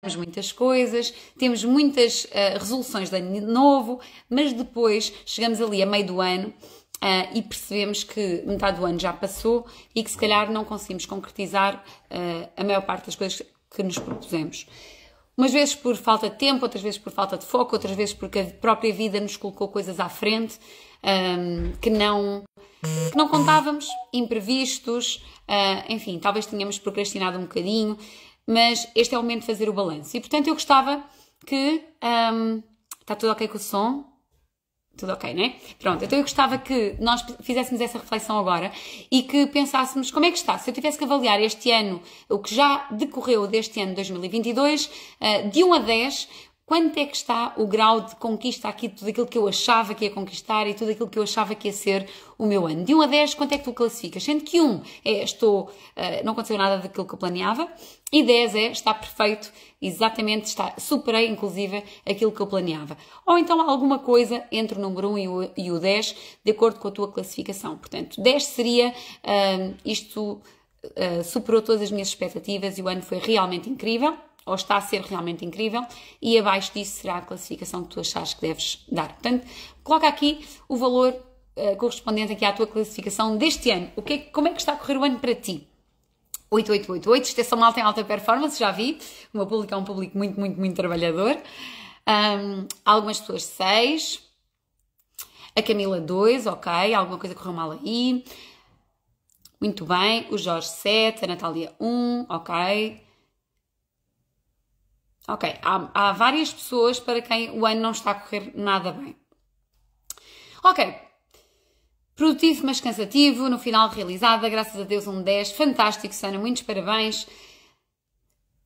temos muitas coisas, temos muitas uh, resoluções de ano novo, mas depois chegamos ali a meio do ano uh, e percebemos que metade do ano já passou e que se calhar não conseguimos concretizar uh, a maior parte das coisas que nos propusemos. Umas vezes por falta de tempo, outras vezes por falta de foco, outras vezes porque a própria vida nos colocou coisas à frente um, ehm, que não que não contávamos, imprevistos, uh, enfim, talvez tenhamos procrastinado um bocadinho, mas este é o momento de fazer o balanço. E portanto eu gostava que. Um, está tudo ok com o som? Tudo ok, não é? Pronto, então eu gostava que nós fizéssemos essa reflexão agora e que pensássemos como é que está. Se eu tivesse que avaliar este ano, o que já decorreu deste ano 2022, de 1 eh, a 10, quanto é que está o grau de conquista aqui, tudo aquilo que eu achava que ia conquistar e tudo aquilo que eu achava que ia ser o meu ano. De 1 a 10, quanto é que tu classificas? Sendo que 1 é estou, eh, não aconteceu nada daquilo que eu planeava e 10 é está perfeito, exatamente, está, superei inclusive aquilo que eu planeava. Ou então alguma coisa entre o número 1 e o, e o 10, de acordo com a tua classificação. Portanto, 10 seria eh, isto. Uh, superou todas as minhas expectativas e o ano foi realmente incrível ou está a ser realmente incrível, e abaixo disso será a classificação que tu achares que deves dar. Portanto, coloca aqui o valor uh, correspondente aqui à tua classificação deste ano. O que é, como é que está a correr o ano para ti? 8888, é só alta em alta performance, já vi. O meu público é um público muito, muito, muito trabalhador. Um, algumas pessoas 6. A Camila 2, ok. Alguma coisa correu mal aí. Muito bem. O Jorge 7. A Natália 1, um, ok. Ok, há, há várias pessoas para quem o ano não está a correr nada bem. Ok, produtivo mas cansativo, no final realizada, graças a Deus um 10, fantástico Sana, muitos parabéns.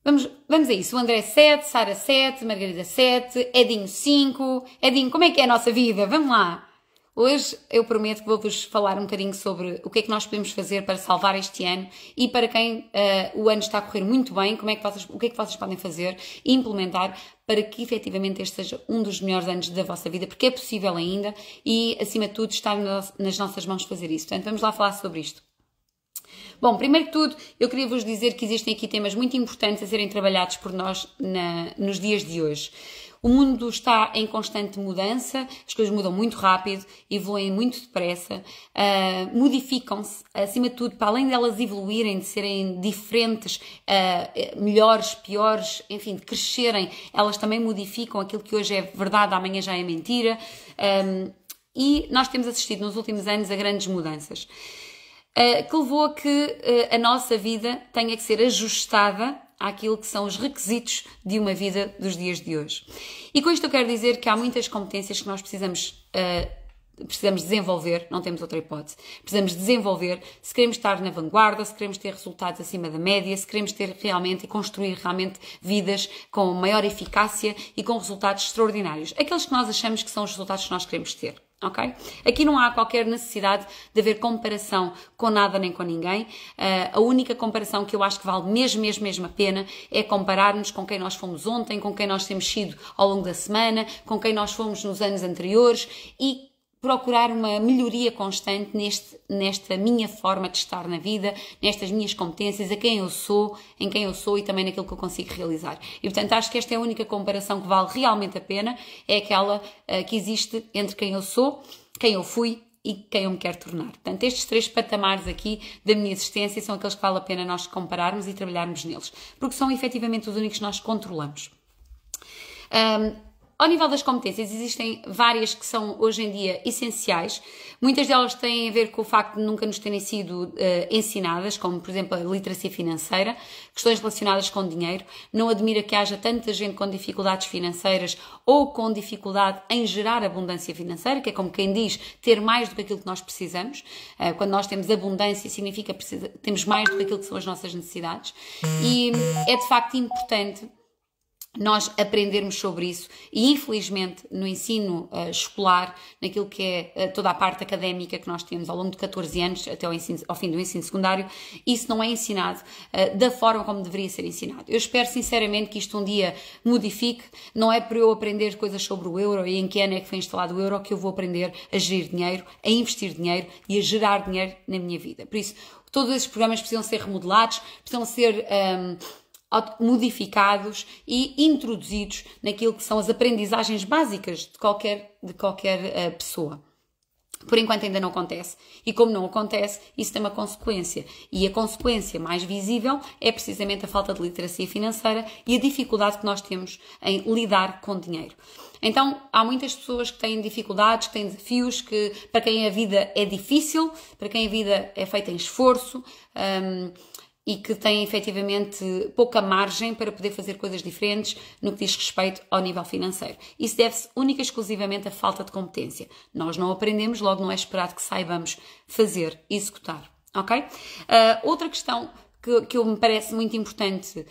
Vamos, vamos a isso, o André 7, Sara 7, Margarida 7, Edinho 5, Edinho, como é que é a nossa vida? Vamos lá! Hoje eu prometo que vou-vos falar um bocadinho sobre o que é que nós podemos fazer para salvar este ano e para quem uh, o ano está a correr muito bem, como é que vocês, o que é que vocês podem fazer e implementar para que efetivamente este seja um dos melhores anos da vossa vida, porque é possível ainda e, acima de tudo, está nas nossas mãos fazer isso. Portanto, vamos lá falar sobre isto. Bom, primeiro de tudo, eu queria vos dizer que existem aqui temas muito importantes a serem trabalhados por nós na, nos dias de hoje. O mundo está em constante mudança, as coisas mudam muito rápido, evoluem muito depressa, uh, modificam-se, acima de tudo, para além delas evoluírem, de serem diferentes, uh, melhores, piores, enfim, de crescerem, elas também modificam aquilo que hoje é verdade, amanhã já é mentira. Um, ah, e nós temos assistido nos últimos anos a grandes mudanças. Uh, que levou a que uh, a nossa vida tenha que ser ajustada àquilo que são os requisitos de uma vida dos dias de hoje. E com isto eu quero dizer que há muitas competências que nós precisamos. Uh, precisamos desenvolver, não temos outra hipótese. Precisamos desenvolver se queremos estar na vanguarda, se queremos ter resultados acima da média, se queremos ter realmente e construir realmente vidas com maior eficácia e com resultados extraordinários. Aqueles que nós achamos que são os resultados que nós queremos ter ok? Aqui não há qualquer necessidade de haver comparação com nada nem com ninguém. Uh, a única comparação que eu acho que vale mesmo, mesmo, mesmo a pena é compararmos com quem nós fomos ontem, com quem nós temos sido ao longo da semana, com quem nós fomos nos anos anteriores e procurar uma melhoria constante neste, nesta minha forma de estar na vida, nestas minhas competências, a quem eu sou, em quem eu sou e também naquilo que eu consigo realizar. E portanto acho que esta é a única comparação que vale realmente a pena, é aquela uh, que existe entre quem eu sou, quem eu fui e quem eu me quero tornar. Portanto, estes três patamares aqui da minha existência são aqueles que vale a pena nós compararmos e trabalharmos neles, porque são efetivamente os únicos que nós controlamos. Um, ao nível das competências, existem várias que são hoje em dia essenciais. Muitas delas têm a ver com o facto de nunca nos terem sido uh, ensinadas, como por exemplo a literacia financeira, questões relacionadas com dinheiro. Não admira que haja tanta gente com dificuldades financeiras ou com dificuldade em gerar abundância financeira, que é como quem diz ter mais do que aquilo que nós precisamos. Uh, quando nós temos abundância, significa que temos mais do que aquilo que são as nossas necessidades. E hum, é de facto importante nós aprendermos sobre isso e infelizmente no ensino uh, escolar, naquilo que é uh, toda a parte académica que nós temos ao longo de 14 anos até ao, ensino, ao fim do ensino secundário, isso não é ensinado uh, da forma como deveria ser ensinado. Eu espero sinceramente que isto um dia modifique, não é para eu aprender coisas sobre o euro e em que ano é que foi instalado o euro que eu vou aprender a gerir dinheiro, a investir dinheiro e a gerar dinheiro na minha vida. Por isso, todos esses programas precisam ser remodelados, precisam ser... Um, ehm, modificados e introduzidos naquilo que são as aprendizagens básicas de qualquer, de qualquer eh, pessoa. Por enquanto ainda não acontece. E como não acontece, isso tem uma consequência. E a consequência mais visível é precisamente a falta de literacia financeira e a dificuldade que nós temos em lidar com dinheiro. Então, há muitas pessoas que têm dificuldades, que têm desafios, que para quem a vida é difícil, para quem a vida é feita em esforço, ehm, e que têm efetivamente pouca margem para poder fazer coisas diferentes no que diz respeito ao nível financeiro. Isso deve-se única e exclusivamente à falta de competência. Nós não aprendemos, logo não é esperado que saibamos fazer, executar. Ok? Uh, outra questão que, que me parece muito importante uh,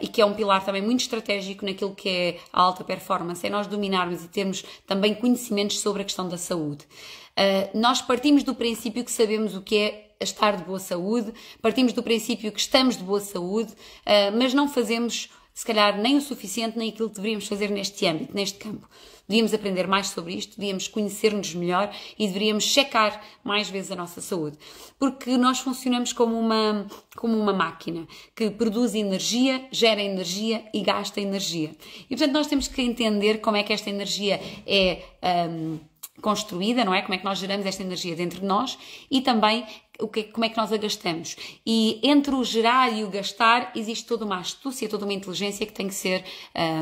e que é um pilar também muito estratégico naquilo que é a alta performance, é nós dominarmos e termos também conhecimentos sobre a questão da saúde. Uh, nós partimos do princípio que sabemos o que é estar de boa saúde, partimos do princípio que estamos de boa saúde, ah, mas não fazemos, se calhar, nem o suficiente, nem aquilo que deveríamos fazer neste âmbito, neste campo. Devíamos aprender mais sobre isto, devíamos conhecer-nos melhor e deveríamos checar mais vezes a nossa saúde. Porque nós funcionamos como uma, como uma máquina que produz energia, gera energia e gasta energia. E portanto nós temos que entender como é que esta energia é. Um, ah, construída, não é? Como é que nós geramos esta energia dentro de nós e também o que, é, como é que nós a gastamos. E entre o gerar e o gastar existe toda uma astúcia, toda uma inteligência que tem que ser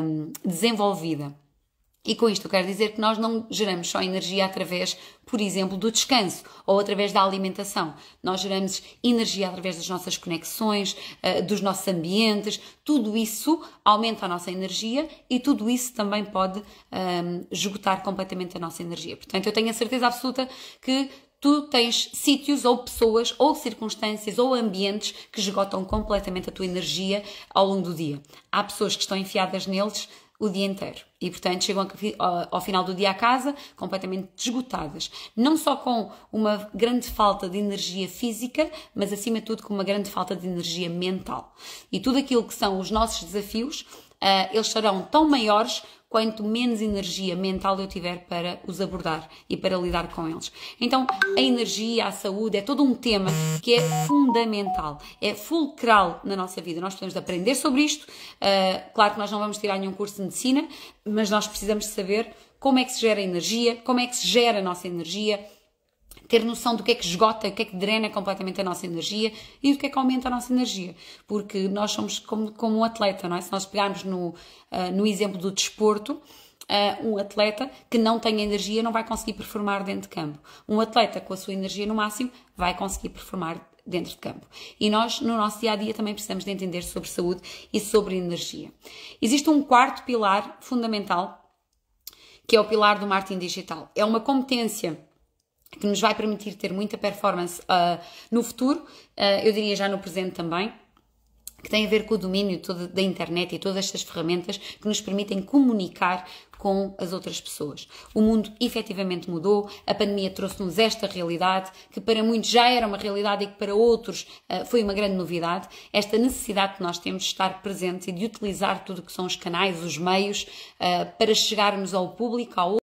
um, desenvolvida. E com isto eu quero dizer que nós não geramos só energia através, por exemplo, do descanso ou através da alimentação. Nós geramos energia através das nossas conexões, eh, dos nossos ambientes. Tudo isso aumenta a nossa energia e tudo isso também pode um, esgotar completamente a nossa energia. Portanto, eu tenho a certeza absoluta que tu tens sítios ou pessoas ou circunstâncias ou ambientes que esgotam completamente a tua energia ao longo do dia. Há pessoas que estão enfiadas neles o dia inteiro. E, portanto, chegam ao final do dia à casa completamente esgotadas. Não só com uma grande falta de energia física, mas, acima de tudo, com uma grande falta de energia mental. E tudo aquilo que são os nossos desafios, ah, eles serão tão maiores quanto menos energia mental eu tiver para os abordar e para lidar com eles. Então, a energia, a saúde, é todo um tema que é fundamental, é fulcral na nossa vida. Nós de aprender sobre isto. Uh, claro que nós não vamos tirar nenhum curso de medicina, mas nós precisamos saber como é que se gera energia, como é que se gera a nossa energia, ter noção do que é que esgota, o que é que drena completamente a nossa energia e do que é que aumenta a nossa energia. Porque nós somos como, como um atleta, não é? Se nós pegarmos no, uh, no exemplo do desporto, Uh, um atleta que não tem energia não vai conseguir performar dentro de campo. Um atleta com a sua energia no máximo vai conseguir performar dentro de campo. E nós, no nosso dia a dia, também precisamos de entender sobre saúde e sobre energia. Existe um quarto pilar fundamental que é o pilar do marketing digital. É uma competência que nos vai permitir ter muita performance uh, no futuro, uh, eu diria já no presente também, que tem a ver com o domínio todo da internet e todas estas ferramentas que nos permitem comunicar com as outras pessoas. O mundo efetivamente mudou, a pandemia trouxe-nos esta realidade, que para muitos já era uma realidade e que para outros uh, foi uma grande novidade, esta necessidade que nós temos de estar presentes e de utilizar tudo o que são os canais, os meios, uh, para chegarmos ao público, ao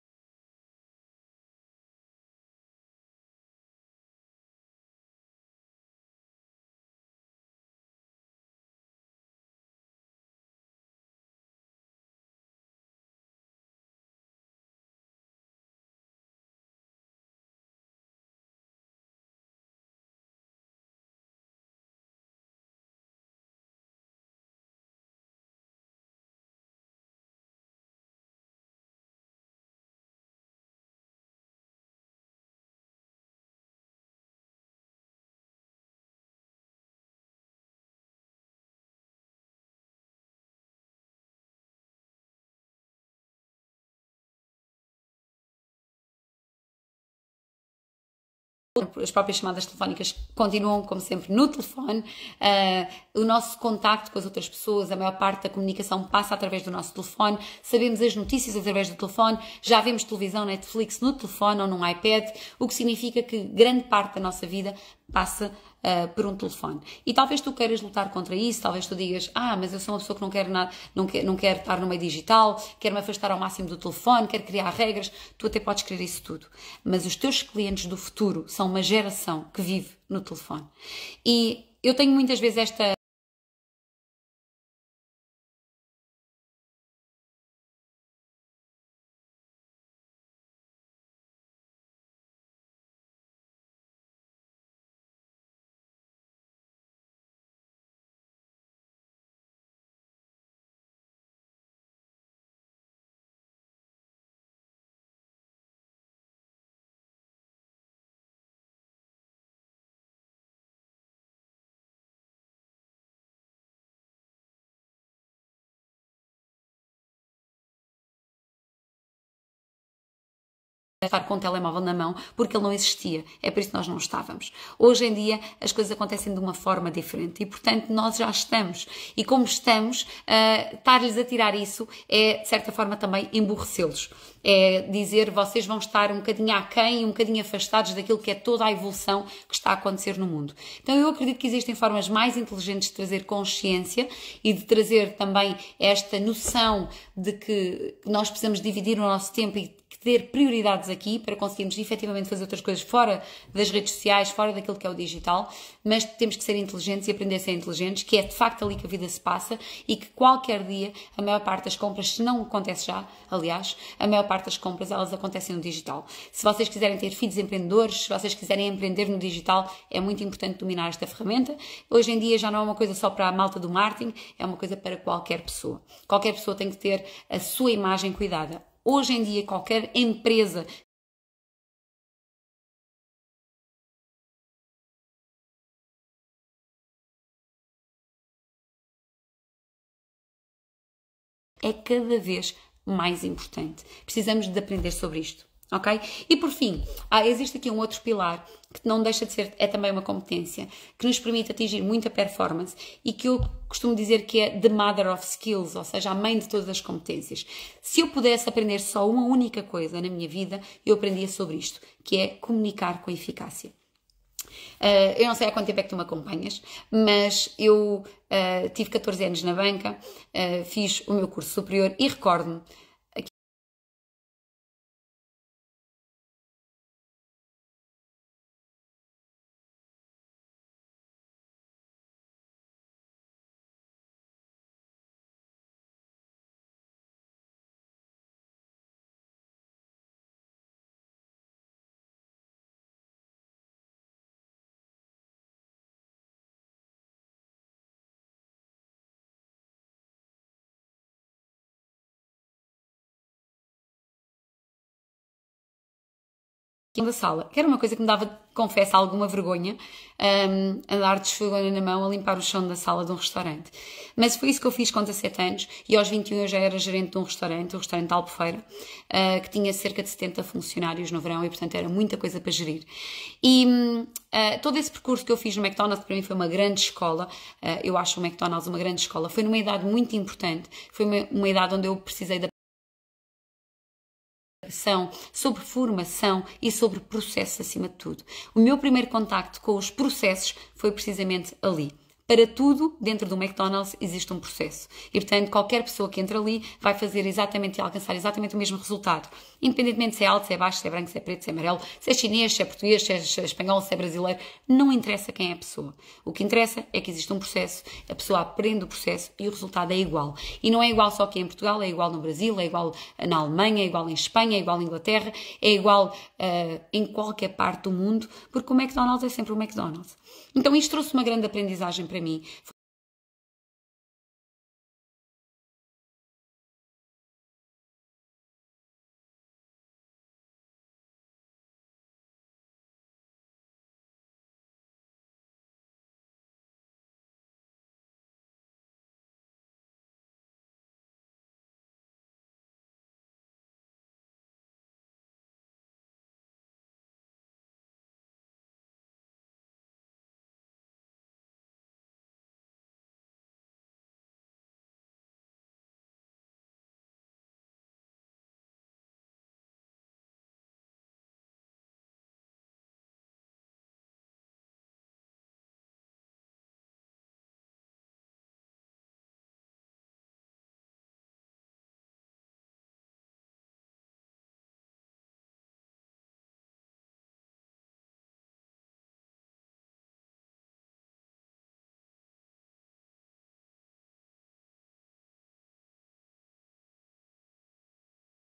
As próprias chamadas telefónicas continuam, como sempre, no telefone. Uh, o nosso contacto com as outras pessoas, a maior parte da comunicação passa através do nosso telefone. Sabemos as notícias através do telefone. Já vemos televisão, Netflix no telefone ou num iPad, o que significa que grande parte da nossa vida passa uh, por um telefone. E talvez tu queiras lutar contra isso, talvez tu digas, ah, mas eu sou uma pessoa que não quero, nada, não quer, não quero estar no meio digital, quero me afastar ao máximo do telefone, quero criar regras, tu até podes querer isso tudo. Mas os teus clientes do futuro são uma geração que vive no telefone. E eu tenho muitas vezes esta estar com o telemóvel na mão, porque ele não existia. É por isso que nós não estávamos. Hoje em dia as coisas acontecem de uma forma diferente e, portanto, nós já estamos. E como estamos, uh, estar-lhes a tirar isso é, de certa forma, também emborrecê-los. É dizer vocês vão estar um bocadinho aquém, um bocadinho afastados daquilo que é toda a evolução que está a acontecer no mundo. Então eu acredito que existem formas mais inteligentes de trazer consciência e de trazer também esta noção de que nós precisamos dividir o nosso tempo e ter prioridades aqui para conseguirmos efetivamente fazer outras coisas fora das redes sociais, fora daquilo que é o digital, mas temos que ser inteligentes e aprender a ser inteligentes, que é de facto ali que a vida se passa e que qualquer dia a maior parte das compras, se não acontece já, aliás, a maior parte das compras elas acontecem no digital. Se vocês quiserem ter filhos empreendedores, se vocês quiserem empreender no digital, é muito importante dominar esta ferramenta. Hoje em dia já não é uma coisa só para a malta do marketing, é uma coisa para qualquer pessoa. Qualquer pessoa tem que ter a sua imagem cuidada Hoje em dia, qualquer empresa é cada vez mais importante. Precisamos de aprender sobre isto ok? E por fim, há, ah, existe aqui um outro pilar que não deixa de ser, é também uma competência, que nos permite atingir muita performance e que eu costumo dizer que é the mother of skills, ou seja, a mãe de todas as competências. Se eu pudesse aprender só uma única coisa na minha vida, eu aprendia sobre isto, que é comunicar com eficácia. Uh, eu não sei há quanto tempo é que tu me acompanhas, mas eu uh, tive 14 anos na banca, uh, fiz o meu curso superior e recordo-me da sala, que era uma coisa que me dava, confesso, alguma vergonha, um, andar de esfregona na mão a limpar o chão da sala de um restaurante. Mas foi isso que eu fiz com 17 anos e aos 21 eu já era gerente de um restaurante, o um restaurante de Albufeira, uh, que tinha cerca de 70 funcionários no verão e, portanto, era muita coisa para gerir. E hum, uh, todo esse percurso que eu fiz no McDonald's para mim foi uma grande escola, uh, eu acho o McDonald's uma grande escola, foi numa idade muito importante, foi uma, uma idade onde eu precisei da educação, sobre formação e sobre processos acima de tudo. O meu primeiro contacto com os processos foi precisamente ali. Para tudo, dentro do McDonald's existe um processo. E, portanto, qualquer pessoa que entre ali vai fazer exatamente e alcançar exatamente o mesmo resultado. Independentemente se é alto, se é baixo, se é branco, se é preto, se é amarelo, se é chinês, se é português, é, se é espanhol, se é brasileiro. Não interessa quem é a pessoa. O que interessa é que existe um processo, a pessoa aprende o processo e o resultado é igual. E não é igual só aqui em Portugal, é igual no Brasil, é igual na Alemanha, é igual em Espanha, é igual na Inglaterra, é igual uh, em qualquer parte do mundo, porque o McDonald's é sempre o McDonald's. Então isto trouxe uma grande aprendizagem For me. mim.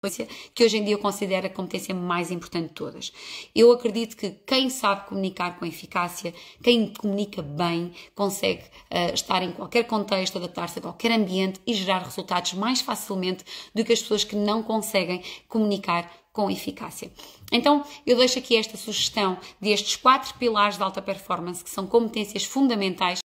competência que hoje em dia eu considero a competência mais importante de todas. Eu acredito que quem sabe comunicar com eficácia, quem comunica bem, consegue uh, estar em qualquer contexto, adaptar-se a qualquer ambiente e gerar resultados mais facilmente do que as pessoas que não conseguem comunicar com eficácia. Então, eu deixo aqui esta sugestão destes quatro pilares de alta performance, que são competências fundamentais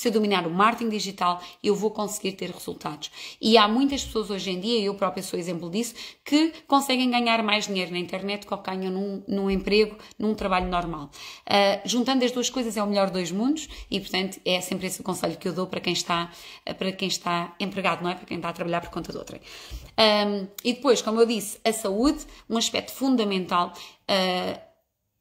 se eu dominar o marketing digital, eu vou conseguir ter resultados. E há muitas pessoas hoje em dia, eu própria sou exemplo disso, que conseguem ganhar mais dinheiro na internet do que ganham num, num, emprego, num trabalho normal. Uh, juntando as duas coisas é o melhor dos mundos e, portanto, é sempre esse o conselho que eu dou para quem está, para quem está empregado, não é? Para quem está a trabalhar por conta de outrem. Um, ah, e depois, como eu disse, a saúde, um aspecto fundamental. Uh,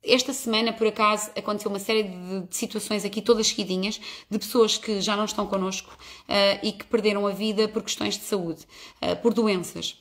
esta semana, por acaso, aconteceu uma série de, de, situações aqui, todas seguidinhas, de pessoas que já não estão connosco uh, e que perderam a vida por questões de saúde, uh, por doenças.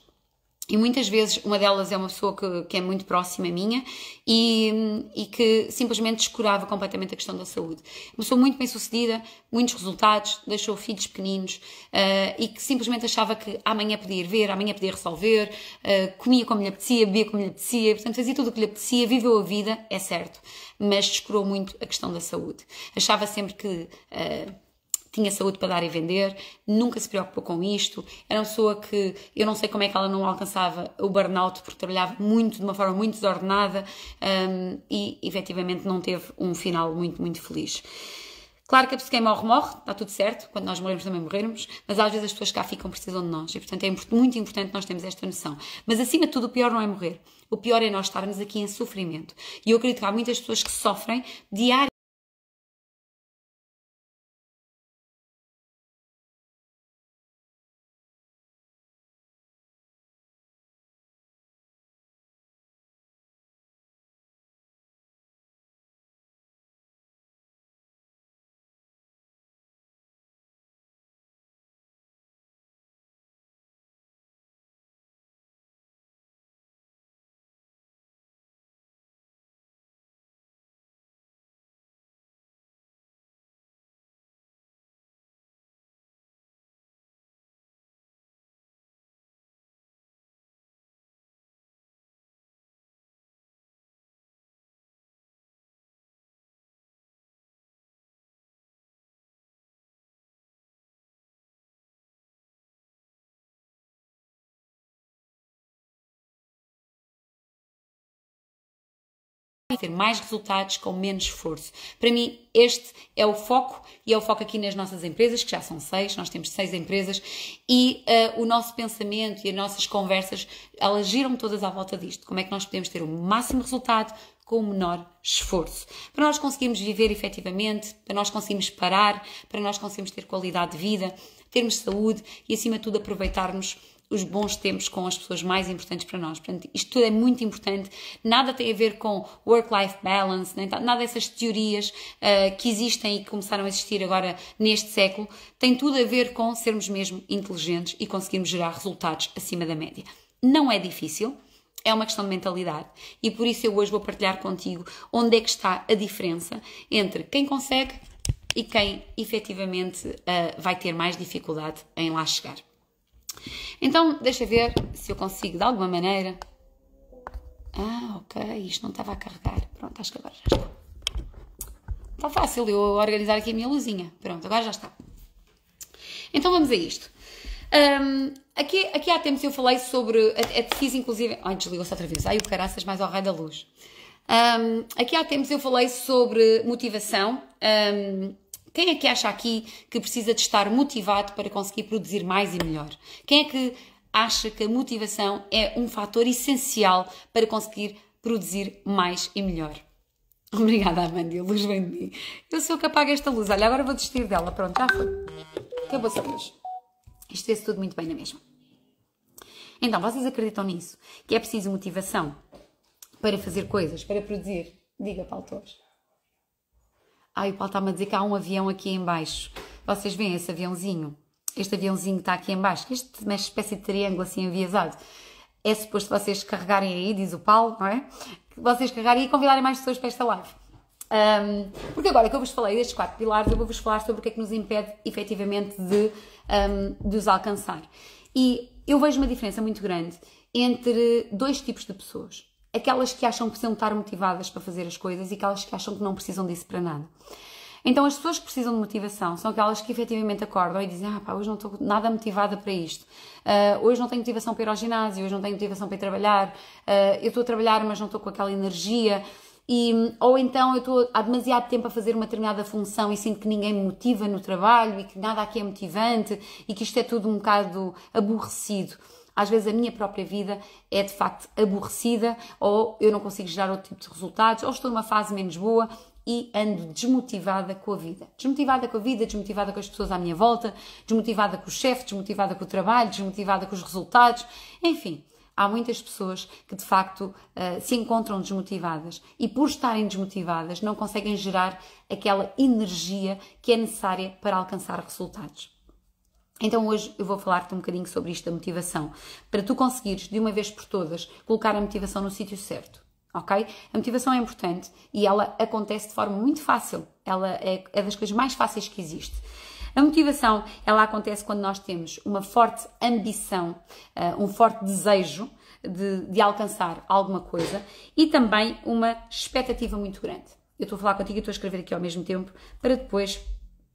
E muitas vezes uma delas é uma pessoa que, que é muito próxima minha e, e, que simplesmente descurava completamente a questão da saúde. Uma pessoa muito bem sucedida, muitos resultados, deixou filhos pequeninos uh, e que simplesmente achava que amanhã podia ir ver, amanhã podia resolver, uh, comia como lhe apetecia, bebia como lhe apetecia, portanto fazia tudo o que lhe apetecia, viveu a vida, é certo, mas descurou muito a questão da saúde. Achava sempre que. Uh, tinha saúde para dar e vender, nunca se preocupou com isto. Era uma pessoa que eu não sei como é que ela não alcançava o burnout, porque trabalhava muito, de uma forma muito desordenada um, e efetivamente não teve um final muito, muito feliz. Claro que a pessoa quem morre, morre, está tudo certo, quando nós morremos também morremos mas às vezes as pessoas cá ficam precisam de nós e, portanto, é muito importante nós termos esta noção. Mas, acima de tudo, o pior não é morrer, o pior é nós estarmos aqui em sofrimento. E eu acredito que há muitas pessoas que sofrem diariamente ter mais resultados com menos esforço. Para mim, este é o foco e é o foco aqui nas nossas empresas, que já são seis, nós temos seis empresas, e uh, o nosso pensamento e as nossas conversas, elas giram todas à volta disto. Como é que nós podemos ter o máximo resultado com o menor esforço. Para nós conseguirmos viver efetivamente, para nós conseguirmos parar, para nós conseguirmos ter qualidade de vida, termos saúde e, acima de tudo, aproveitarmos os bons tempos com as pessoas mais importantes para nós. Portanto, isto tudo é muito importante, nada tem a ver com work-life balance, nem nada dessas teorias uh, que existem e que começaram a existir agora neste século, tem tudo a ver com sermos mesmo inteligentes e conseguirmos gerar resultados acima da média. Não é difícil, é uma questão de mentalidade e por isso eu hoje vou partilhar contigo onde é que está a diferença entre quem consegue e quem efetivamente uh, vai ter mais dificuldade em lá chegar. Então, deixa ver se eu consigo de alguma maneira. Ah, ok, isto não estava a carregar. Pronto, acho que agora já está. Está fácil eu organizar aqui a minha luzinha. Pronto, agora já está. Então vamos a isto. Um, aqui, aqui há tempos eu falei sobre. É, preciso, inclusive. Ai, desligou-se outra vez. Ai, o caraças mais ao raio da luz. Um, aqui há tempos eu falei sobre motivação. Um, quem é que acha aqui que precisa de estar motivado para conseguir produzir mais e melhor? Quem é que acha que a motivação é um fator essencial para conseguir produzir mais e melhor? Obrigada, Amanda. A luz vem de mim. Eu sou que apago esta luz. Olha, agora vou desistir dela. Pronto, já foi. Acabou-se a luz. Isto vê-se tudo muito bem na mesma. Então, vocês acreditam nisso? Que é preciso motivação para fazer coisas, para produzir? Diga, Paulo Torres. Ai, o Paulo está-me a dizer que há um avião aqui embaixo. Vocês veem esse aviãozinho? Este aviãozinho está aqui embaixo. Este, uma espécie de triângulo assim enviesado. É suposto vocês carregarem aí, diz o Paulo, não é? Que vocês carregarem e convidarem mais pessoas para esta live. Um, porque agora que eu vos falei destes quatro pilares, eu vou-vos falar sobre o que é que nos impede efetivamente de, um, de os alcançar. E eu vejo uma diferença muito grande entre dois tipos de pessoas aquelas que acham que precisam estar motivadas para fazer as coisas e aquelas que acham que não precisam disso para nada. Então, as pessoas que precisam de motivação são aquelas que efetivamente acordam e dizem: Ah, pá, hoje não estou nada motivada para isto. Uh, hoje não tenho motivação para ir ao ginásio, hoje não tenho motivação para ir trabalhar. Uh, eu estou a trabalhar, mas não estou com aquela energia. E, ou então eu estou há demasiado tempo a fazer uma determinada função e sinto que ninguém me motiva no trabalho e que nada aqui é motivante e que isto é tudo um bocado aborrecido às vezes a minha própria vida é de facto aborrecida, ou eu não consigo gerar outro tipo de resultados, ou estou numa fase menos boa e ando desmotivada com a vida. Desmotivada com a vida, desmotivada com as pessoas à minha volta, desmotivada com o chefe, desmotivada com o trabalho, desmotivada com os resultados, enfim. Há muitas pessoas que de facto eh, se encontram desmotivadas e, por estarem desmotivadas, não conseguem gerar aquela energia que é necessária para alcançar resultados. Então hoje eu vou falar-te um bocadinho sobre isto da motivação, para tu conseguires de uma vez por todas colocar a motivação no sítio certo, ok? A motivação é importante e ela acontece de forma muito fácil, ela é, é das coisas mais fáceis que existe. A motivação, ela acontece quando nós temos uma forte ambição, uh, um forte desejo de, de alcançar alguma coisa e também uma expectativa muito grande. Eu estou a falar contigo e estou a escrever aqui ao mesmo tempo para depois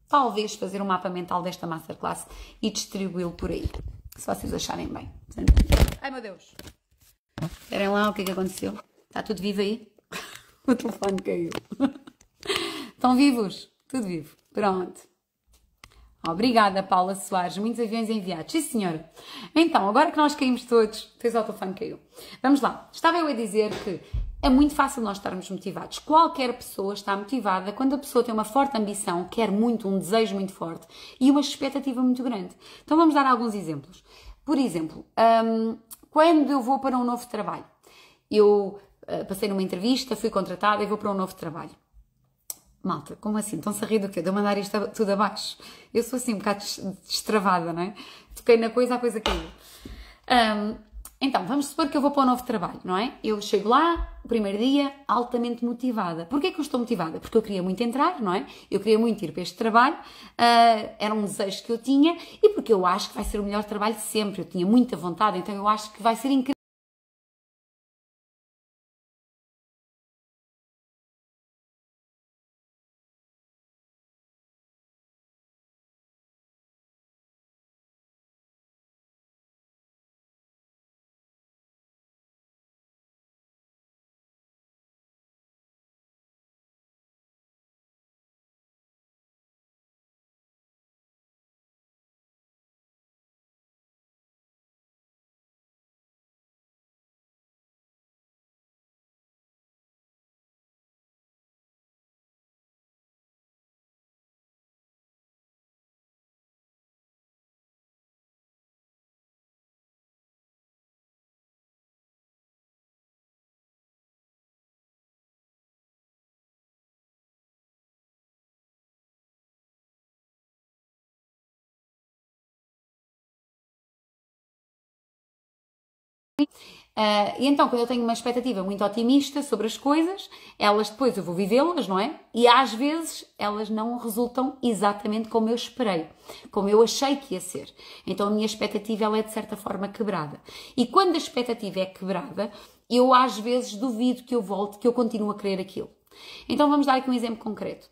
talvez fazer um mapa mental desta masterclass e distribuí-lo por aí, se vocês acharem bem. Ai meu Deus! Esperem lá o que é que aconteceu. Está tudo vivo aí? o telefone caiu. Estão vivos? Tudo vivo. Pronto. Obrigada, Paula Soares. Muitos aviões enviados. Sim, senhora. Então, agora que nós caímos todos, fez o telefone caiu. Vamos lá. Estava eu a dizer que é muito fácil nós estarmos motivados. Qualquer pessoa está motivada quando a pessoa tem uma forte ambição, quer muito, um desejo muito forte e uma expectativa muito grande. Então vamos dar alguns exemplos. Por exemplo, um, quando eu vou para um novo trabalho, eu uh, passei numa entrevista, fui contratada e vou para um novo trabalho. Malta, como assim? Estão-se a rir do quê? De eu mandar isto tudo abaixo? Eu sou assim um bocado destravada, não é? Toquei na coisa, a coisa caiu. Um, então, vamos supor que eu vou para um novo trabalho, não é? Eu chego lá, o primeiro dia, altamente motivada. Porquê que eu estou motivada? Porque eu queria muito entrar, não é? Eu queria muito ir para este trabalho, uh, era um desejo que eu tinha e porque eu acho que vai ser o melhor trabalho de sempre. Eu tinha muita vontade, então eu acho que vai ser incrível Uh, e então, quando eu tenho uma expectativa muito otimista sobre as coisas, elas depois eu vou vivê-las, não é? E às vezes elas não resultam exatamente como eu esperei, como eu achei que ia ser. Então a minha expectativa ela é de certa forma quebrada. E quando a expectativa é quebrada, eu às vezes duvido que eu volte, que eu continuo a querer aquilo. Então vamos dar aqui um exemplo concreto.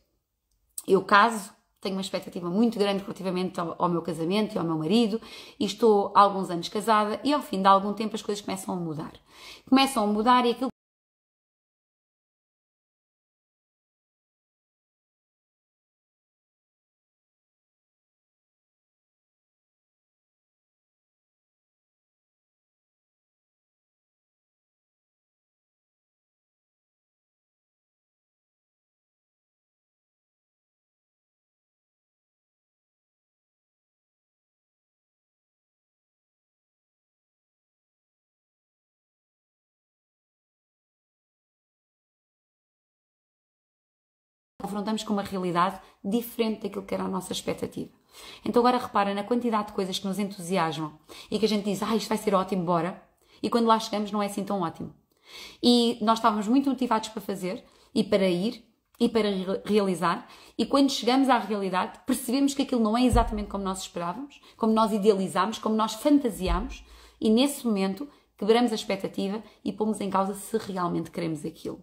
Eu caso tenho uma expectativa muito grande relativamente ao, ao, meu casamento e ao meu marido, e estou há alguns anos casada, e ao fim de algum tempo as coisas começam a mudar. Começam a mudar e aquilo confrontamos com uma realidade diferente daquilo que era a nossa expectativa. Então agora repara na quantidade de coisas que nos entusiasmam e que a gente diz, ah, isto vai ser ótimo, bora. E quando lá chegamos não é assim tão ótimo. E nós estávamos muito motivados para fazer e para ir e para realizar, e quando chegamos à realidade, percebemos que aquilo não é exatamente como nós esperávamos, como nós idealizámos, como nós fantasiámos, e nesse momento quebramos a expectativa e pomos em causa se realmente queremos aquilo.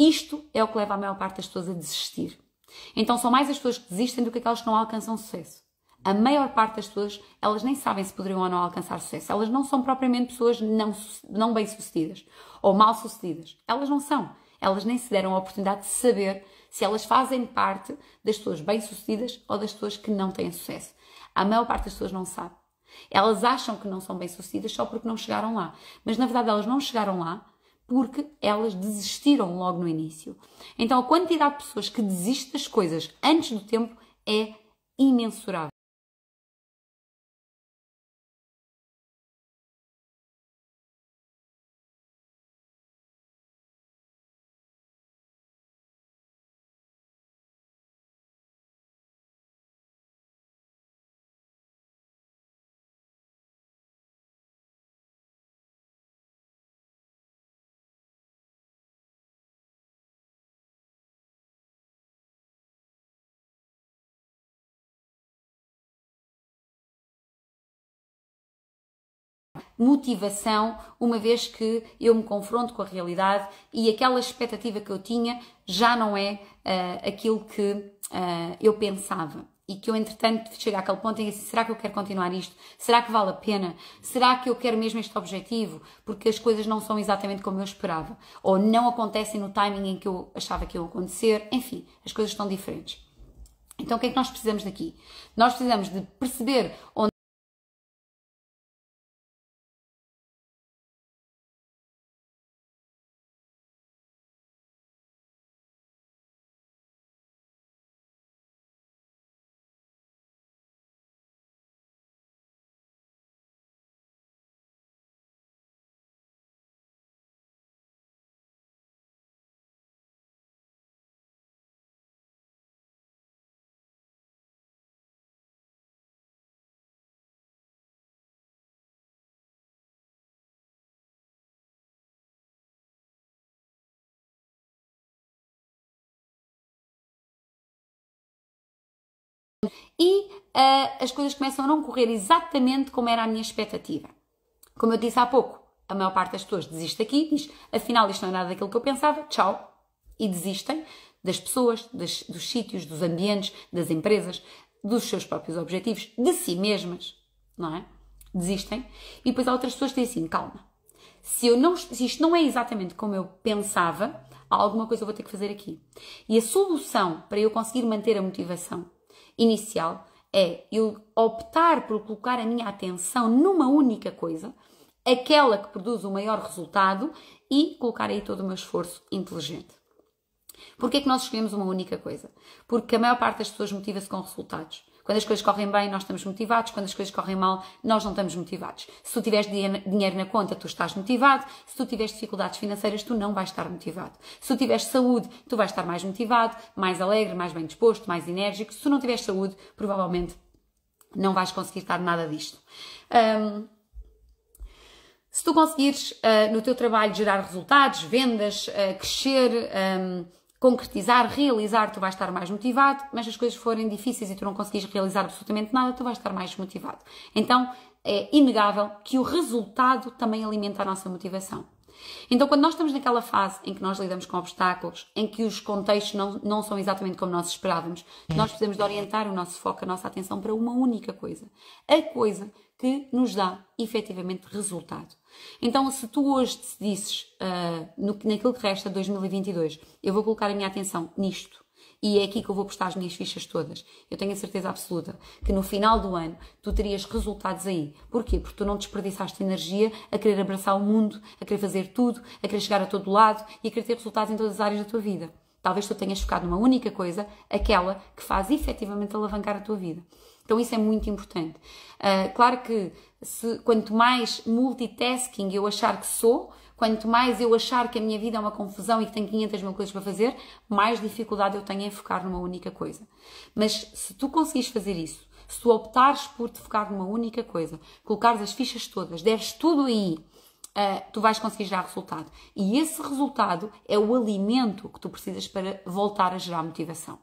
Isto é o que leva a maior parte das pessoas a desistir. Então são mais as pessoas que desistem do que aquelas que não alcançam sucesso. A maior parte das pessoas, elas nem sabem se poderiam ou não alcançar sucesso. Elas não são propriamente pessoas não, não bem-sucedidas ou mal-sucedidas. Elas não são. Elas nem se deram a oportunidade de saber se elas fazem parte das pessoas bem-sucedidas ou das pessoas que não têm sucesso. A maior parte das pessoas não sabe. Elas acham que não são bem-sucedidas só porque não chegaram lá. Mas na verdade elas não chegaram lá porque elas desistiram logo no início. Então a quantidade de pessoas que desistem das coisas antes do tempo é imensurável. motivação, uma vez que eu me confronto com a realidade e aquela expectativa que eu tinha já não é uh, aquilo que uh, eu pensava. E que eu, entretanto, chego àquele ponto em que será que eu quero continuar isto? Será que vale a pena? Será que eu quero mesmo este objetivo? Porque as coisas não são exatamente como eu esperava. Ou não acontecem no timing em que eu achava que iam acontecer. Enfim, as coisas estão diferentes. Então, o que é que nós precisamos daqui? Nós precisamos de perceber onde e uh, as coisas começam a não correr exatamente como era a minha expectativa. Como eu disse há pouco, a maior parte das pessoas desiste aqui, diz afinal isto não é nada daquilo que eu pensava, tchau, e desistem das pessoas, das, dos sítios, dos ambientes, das empresas, dos seus próprios objetivos, de si mesmas, não é? Desistem. E depois há outras pessoas que dizem assim: calma, se, eu não, se isto não é exatamente como eu pensava, há alguma coisa eu vou ter que fazer aqui. E a solução para eu conseguir manter a motivação inicial é eu optar por colocar a minha atenção numa única coisa, aquela que produz o maior resultado e colocar aí todo o meu esforço inteligente. Porquê é que nós escolhemos uma única coisa? Porque a maior parte das pessoas motiva-se com resultados. Quando as coisas correm bem, nós estamos motivados. Quando as coisas correm mal, nós não estamos motivados. Se tu tiveres dinheiro na conta, tu estás motivado. Se tu tiveres dificuldades financeiras, tu não vais estar motivado. Se tu tiveres saúde, tu vais estar mais motivado, mais alegre, mais bem disposto, mais enérgico. Se tu não tiveres saúde, provavelmente não vais conseguir estar nada disto. Um, se tu conseguires uh, no teu trabalho gerar resultados, vendas, uh, crescer, um, concretizar, realizar, tu vais estar mais motivado, mas se as coisas forem difíceis e tu não conseguires realizar absolutamente nada, tu vais estar mais motivado. Então, é inegável que o resultado também alimenta a nossa motivação. Então, quando nós estamos naquela fase em que nós lidamos com obstáculos, em que os contextos não, não são exatamente como nós esperávamos, é. nós precisamos de orientar o nosso foco, a nossa atenção para uma única coisa. A coisa que nos dá efetivamente resultado. Então, se tu hoje decidisses, uh, no, naquilo que resta de 2022, eu vou colocar a minha atenção nisto, e é aqui que eu vou postar as minhas fichas todas. Eu tenho a certeza absoluta que no final do ano tu terias resultados aí. Porquê? Porque tu não desperdiçaste energia a querer abraçar o mundo, a querer fazer tudo, a querer chegar a todo lado e a querer ter resultados em todas as áreas da tua vida. Talvez tu tenhas focado numa única coisa, aquela que faz efetivamente alavancar a tua vida. Então isso é muito importante. Uh, claro que se, quanto mais multitasking eu achar que sou, quanto mais eu achar que a minha vida é uma confusão e que tenho 500 mil coisas para fazer, mais dificuldade eu tenho em focar numa única coisa. Mas se tu conseguires fazer isso, se tu optares por te focar numa única coisa, colocares as fichas todas, deres tudo aí Uh, tu vais conseguir gerar resultado. E esse resultado é o alimento que tu precisas para voltar a gerar motivação.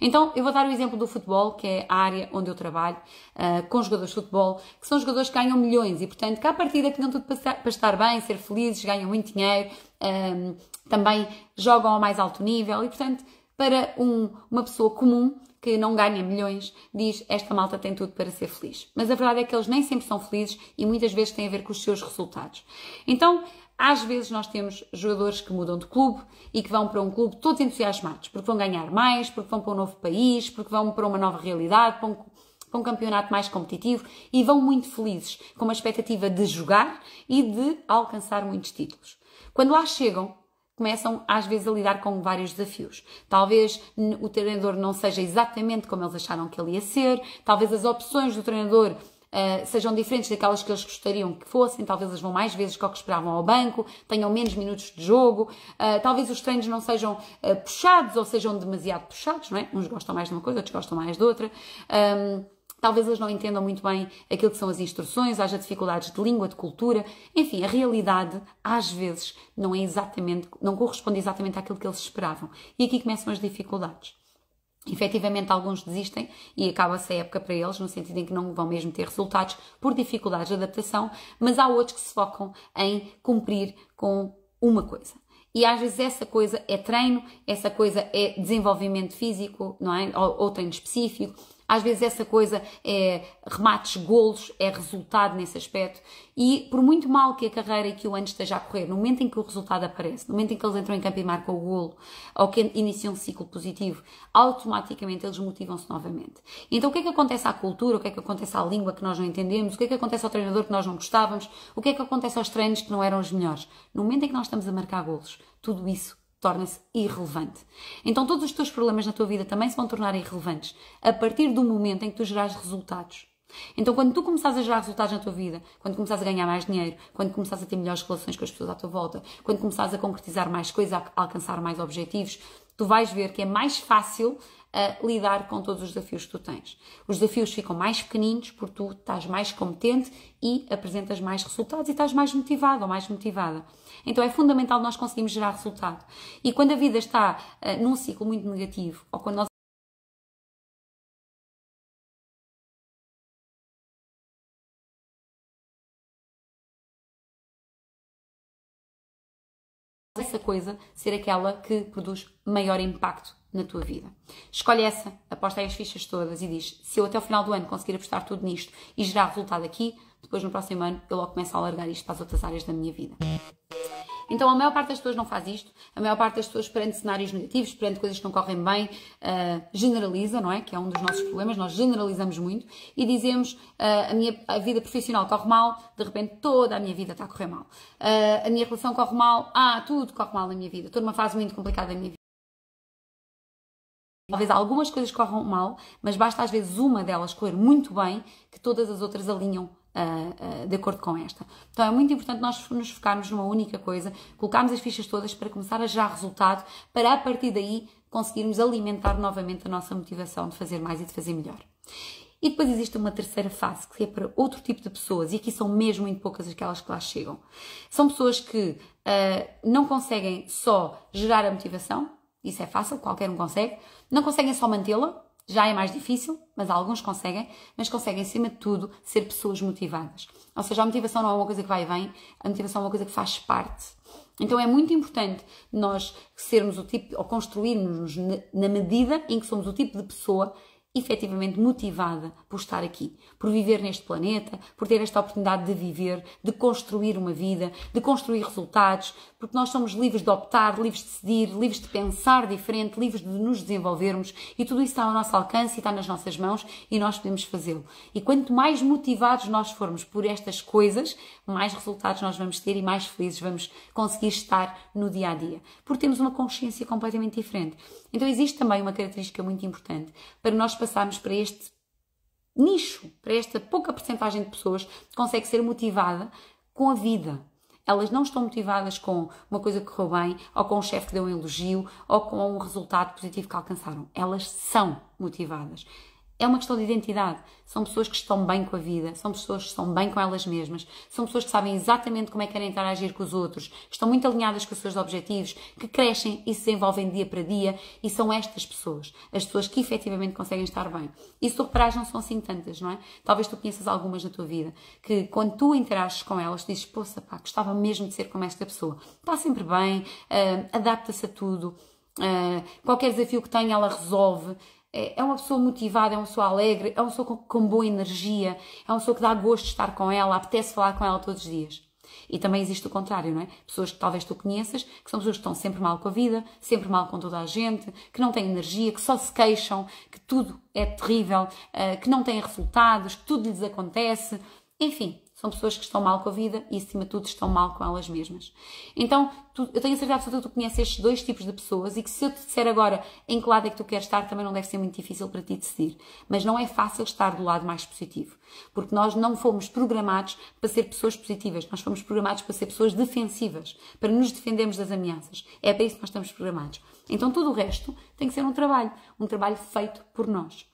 Então, eu vou dar o exemplo do futebol, que é a área onde eu trabalho, uh, com jogadores de futebol, que são jogadores que ganham milhões e, portanto, cá a partida tinham tudo para estar bem, ser felizes, ganham muito dinheiro, um, ehm, também jogam ao mais alto nível e, portanto, para um, uma pessoa comum, que não ganha milhões, diz esta malta tem tudo para ser feliz. Mas a verdade é que eles nem sempre são felizes e muitas vezes têm a ver com os seus resultados. Então, às vezes nós temos jogadores que mudam de clube e que vão para um clube todos entusiasmados, porque vão ganhar mais, porque vão para um novo país, porque vão para uma nova realidade, para um, para um campeonato mais competitivo e vão muito felizes, com uma expectativa de jogar e de alcançar muitos títulos. Quando lá chegam, começam às vezes a lidar com vários desafios. Talvez o treinador não seja exatamente como eles acharam que ele ia ser, talvez as opções do treinador uh, sejam diferentes daquelas que eles gostariam que fossem, talvez eles vão mais vezes que o que esperavam ao banco, tenham menos minutos de jogo, uh, talvez os treinos não sejam uh, puxados ou sejam demasiado puxados, não é? Uns gostam mais de uma coisa, outros gostam mais de outra. Um, ehm, talvez eles não entendam muito bem aquilo que são as instruções, haja dificuldades de língua, de cultura, enfim, a realidade às vezes não é exatamente, não corresponde exatamente àquilo que eles esperavam. E aqui começam as dificuldades. Efetivamente, alguns desistem e acaba-se a época para eles, no sentido em que não vão mesmo ter resultados por dificuldades de adaptação, mas há outros que se focam em cumprir com uma coisa. E às vezes essa coisa é treino, essa coisa é desenvolvimento físico, não é? Ou, ou treino específico, às vezes essa coisa é remates, golos, é resultado nesse aspecto. E por muito mal que a carreira e que o ano esteja a correr, no momento em que o resultado aparece, no momento em que eles entram em campo e marcam o golo, ou que iniciam um ciclo positivo, automaticamente eles motivam-se novamente. Então o que é que acontece à cultura, o que é que acontece à língua que nós não entendemos, o que é que acontece ao treinador que nós não gostávamos, o que é que acontece aos treinos que não eram os melhores? No momento em que nós estamos a marcar golos, tudo isso torna-se irrelevante. Então todos os teus problemas na tua vida também se vão tornar irrelevantes a partir do momento em que tu gerares resultados. Então, quando tu começares a gerar resultados na tua vida, quando começares a ganhar mais dinheiro, quando começares a ter melhores relações com as pessoas à tua volta, quando começares a concretizar mais coisas, a alcançar mais objetivos, tu vais ver que é mais fácil eh, lidar com todos os desafios que tu tens. Os desafios ficam mais pequeninos porque tu estás mais competente e apresentas mais resultados e estás mais motivado ou mais motivada. Então é fundamental nós conseguirmos gerar resultado. E quando a vida está uh, num ciclo muito negativo, ou quando nós essa coisa ser aquela que produz maior impacto na tua vida. Escolhe essa, aposta aí as fichas todas e diz: se eu até o final do ano conseguir apostar tudo nisto e gerar resultado aqui, depois no próximo ano eu logo começo a alargar isto para as outras áreas da minha vida. Então a maior parte das pessoas não faz isto, a maior parte das pessoas perante cenários negativos, perante coisas que não correm bem, uh, generaliza, não é? Que é um dos nossos problemas, nós generalizamos muito e dizemos uh, a minha a vida profissional corre mal, de repente toda a minha vida está a correr mal. Uh, a minha relação corre mal, ah, tudo corre mal na minha vida, estou numa fase muito complicada da minha vida. Talvez algumas coisas corram mal, mas basta às vezes uma delas correr muito bem que todas as outras alinham ah, ah, de acordo com esta. Então é muito importante nós nos focarmos numa única coisa, colocarmos as fichas todas para começar a gerar resultado, para a partir daí conseguirmos alimentar novamente a nossa motivação de fazer mais e de fazer melhor. E depois existe uma terceira fase, que é para outro tipo de pessoas, e aqui são mesmo muito poucas aquelas que lá chegam. São pessoas que uh, não conseguem só gerar a motivação, isso é fácil, qualquer um consegue, não conseguem só mantê-la, já é mais difícil, mas alguns conseguem, mas conseguem, acima de tudo, ser pessoas motivadas. Ou seja, a motivação não é uma coisa que vai e vem, a motivação é uma coisa que faz parte. Então é muito importante nós sermos o tipo, ou construirmos-nos na medida em que somos o tipo de pessoa efetivamente motivada por estar aqui, por viver neste planeta, por ter esta oportunidade de viver, de construir uma vida, de construir resultados, porque nós somos livres de optar, livres de decidir, livres de pensar diferente, livres de nos desenvolvermos e tudo isso está ao nosso alcance e está nas nossas mãos e nós podemos fazê-lo. E quanto mais motivados nós formos por estas coisas, mais resultados nós vamos ter e mais felizes vamos conseguir estar no dia a dia, porque temos uma consciência completamente diferente. Então existe também uma característica muito importante para nós passarmos para este nicho, para esta pouca percentagem de pessoas que consegue ser motivada com a vida. Elas não estão motivadas com uma coisa que correu bem, ou com um chefe que deu um elogio, ou com um resultado positivo que alcançaram. Elas são motivadas. É uma questão de identidade. São pessoas que estão bem com a vida, são pessoas que estão bem com elas mesmas, são pessoas que sabem exatamente como é que querem interagir com os outros, que estão muito alinhadas com os seus objetivos, que crescem e se desenvolvem dia para dia, e são estas pessoas, as pessoas que efetivamente conseguem estar bem. E se tu reparares, não são assim tantas, não é? Talvez tu conheças algumas na tua vida, que quando tu interages com elas, tu dizes, poça pá, gostava mesmo de ser como esta pessoa. Está sempre bem, uh, adapta-se a tudo. Uh, qualquer desafio que tem ela resolve. É, é uma pessoa motivada, é uma pessoa alegre, é uma pessoa com, com, boa energia, é uma pessoa que dá gosto de estar com ela, apetece falar com ela todos os dias. E também existe o contrário, não é? Pessoas que talvez tu conheças, que são pessoas que estão sempre mal com a vida, sempre mal com toda a gente, que não têm energia, que só se queixam, que tudo é terrível, eh, que não têm resultados, que tudo lhes acontece. Enfim, são pessoas que estão mal com a vida e, acima de tudo, estão mal com elas mesmas. Então, tu, eu tenho a certeza absoluta que tu conheces estes dois tipos de pessoas e que se eu te disser agora em que lado é que tu queres estar, também não deve ser muito difícil para ti decidir. Mas não é fácil estar do lado mais positivo, porque nós não fomos programados para ser pessoas positivas, nós fomos programados para ser pessoas defensivas, para nos defendermos das ameaças. É para isso que nós estamos programados. Então, tudo o resto tem que ser um trabalho, um trabalho feito por nós.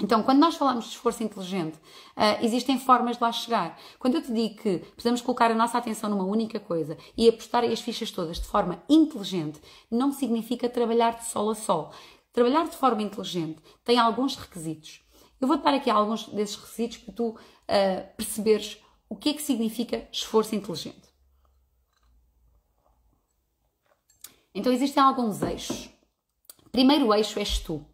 Então, quando nós falamos de esforço inteligente, ah, existem formas de lá chegar. Quando eu te digo que precisamos colocar a nossa atenção numa única coisa e apostar as fichas todas de forma inteligente, não significa trabalhar de sol a sol. Trabalhar de forma inteligente tem alguns requisitos. Eu vou-te dar aqui alguns desses requisitos para tu uh, perceberes o que é que significa esforço inteligente. Então, existem alguns eixos. Primeiro eixo és tu.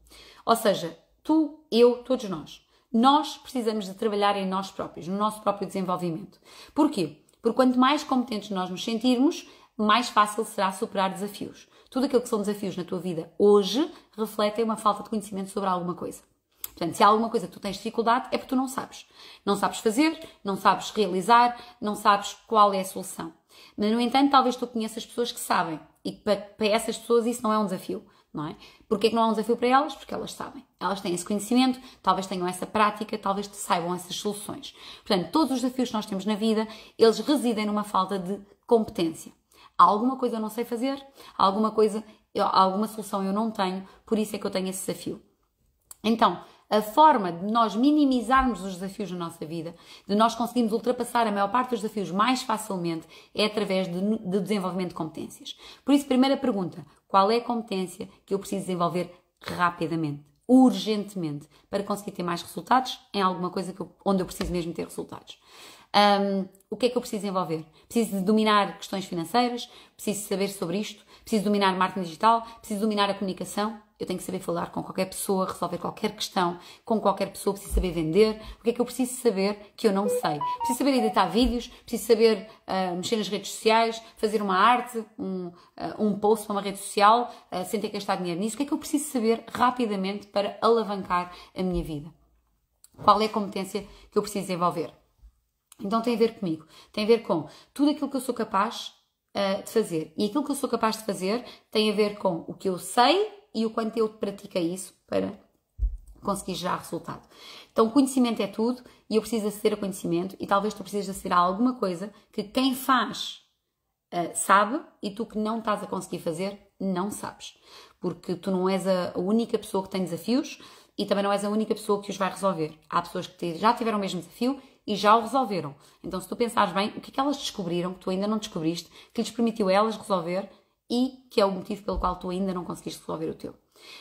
Ou seja, tu, eu, todos nós. Nós precisamos de trabalhar em nós próprios, no nosso próprio desenvolvimento. Porquê? Porque quanto mais competentes nós nos sentirmos, mais fácil será superar desafios. Tudo aquilo que são desafios na tua vida hoje refletem uma falta de conhecimento sobre alguma coisa. Portanto, se há alguma coisa que tu tens dificuldade, é porque tu não sabes. Não sabes fazer, não sabes realizar, não sabes qual é a solução. Mas, no entanto, talvez tu conheças pessoas que sabem e que para, para essas pessoas isso não é um desafio não é? Porquê que não há um desafio para elas? Porque elas sabem. Elas têm esse conhecimento, talvez tenham essa prática, talvez saibam essas soluções. Portanto, todos os desafios que nós temos na vida, eles residem numa falta de competência. Há alguma coisa eu não sei fazer, há alguma coisa, alguma solução eu não tenho, por isso é que eu tenho esse desafio. Então, a forma de nós minimizarmos os desafios na nossa vida, de nós conseguirmos ultrapassar a maior parte dos desafios mais facilmente, é através de, de desenvolvimento de competências. Por isso, primeira pergunta: qual é a competência que eu preciso desenvolver rapidamente? urgentemente para conseguir ter mais resultados em alguma coisa eu, onde eu preciso mesmo ter resultados. Um, o que é que eu preciso desenvolver? Preciso de dominar questões financeiras, preciso saber sobre isto, preciso dominar marketing digital, preciso dominar a comunicação eu tenho que saber falar com qualquer pessoa, resolver qualquer questão com qualquer pessoa, preciso saber vender. O que é que eu preciso saber que eu não sei? Preciso saber editar vídeos, preciso saber uh, mexer nas redes sociais, fazer uma arte, um, uh, um post para uma rede social, uh, sem ter que gastar dinheiro nisso. O que é que eu preciso saber rapidamente para alavancar a minha vida? Qual é a competência que eu preciso desenvolver? Então tem a ver comigo, tem a ver com tudo aquilo que eu sou capaz de fazer. E aquilo que eu sou capaz de fazer tem a ver com o que eu sei e o quanto eu pratiquei isso para conseguir gerar resultado. Então, conhecimento é tudo e eu preciso aceder a conhecimento e talvez tu precises aceder a alguma coisa que quem faz uh, sabe e tu que não estás a conseguir fazer não sabes. Porque tu não és a única pessoa que tem desafios e também não és a única pessoa que os vai resolver. Há pessoas que já tiveram o mesmo desafio e já o resolveram. Então, se tu pensares bem, o que é que elas descobriram que tu ainda não descobriste, que lhes permitiu elas resolver e que é o motivo pelo qual tu ainda não conseguiste resolver o teu.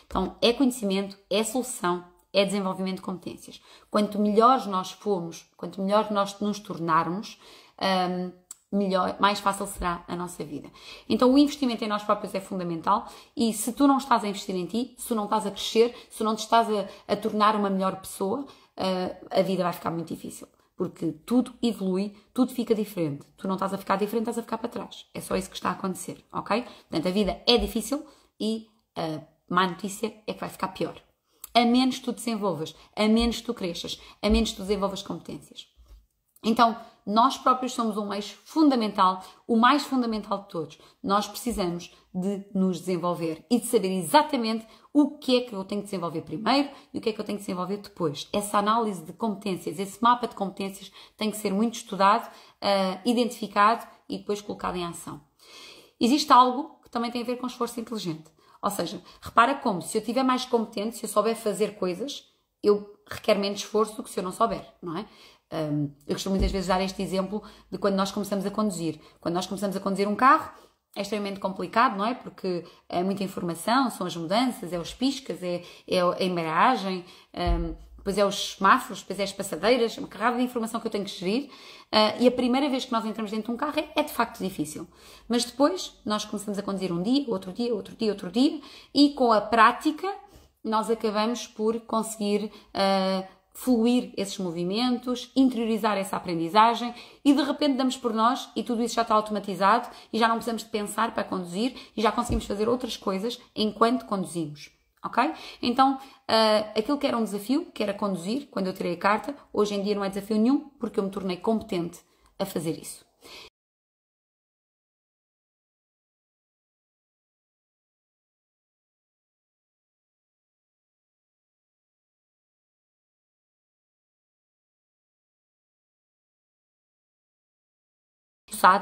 Então, é conhecimento, é solução, é desenvolvimento de competências. Quanto melhores nós formos, quanto melhores nós nos tornarmos, um, melhor, mais fácil será a nossa vida. Então o investimento em nós próprios é fundamental e se tu não estás a investir em ti, se tu não estás a crescer, se tu não te estás a, a tornar uma melhor pessoa, uh, a vida vai ficar muito difícil. Porque tudo evolui, tudo fica diferente. Tu não estás a ficar diferente, estás a ficar para trás. É só isso que está a acontecer, ok? Portanto, a vida é difícil e a má notícia é que vai ficar pior. A menos tu desenvolvas, a menos tu cresças, a menos tu desenvolvas competências. Então, nós próprios somos um eixo fundamental, o mais fundamental de todos. Nós precisamos de nos desenvolver e de saber exatamente o que é que eu tenho que desenvolver primeiro e o que é que eu tenho que desenvolver depois. Essa análise de competências, esse mapa de competências tem que ser muito estudado, uh, identificado e depois colocado em ação. Existe algo que também tem a ver com esforço inteligente. Ou seja, repara como se eu tiver mais competente, se eu souber fazer coisas, eu requer menos esforço do que se eu não souber, não é? Um, ah, eu costumo muitas vezes dar este exemplo de quando nós começamos a conduzir. Quando nós começamos a conduzir um carro, é extremamente complicado, não é? Porque é muita informação, são as mudanças, é os piscas, é, é a embreagem, um, depois é os semáforos, depois é as passadeiras, é uma carrada de informação que eu tenho que gerir. Uh, e a primeira vez que nós entramos dentro de um carro é, é, de facto difícil. Mas depois nós começamos a conduzir um dia, outro dia, outro dia, outro dia, e com a prática nós acabamos por conseguir. Uh, fluir esses movimentos, interiorizar essa aprendizagem e de repente damos por nós e tudo isso já está automatizado e já não precisamos de pensar para conduzir e já conseguimos fazer outras coisas enquanto conduzimos. Ok? Então, uh, aquilo que era um desafio, que era conduzir, quando eu tirei a carta, hoje em dia não é desafio nenhum porque eu me tornei competente a fazer isso.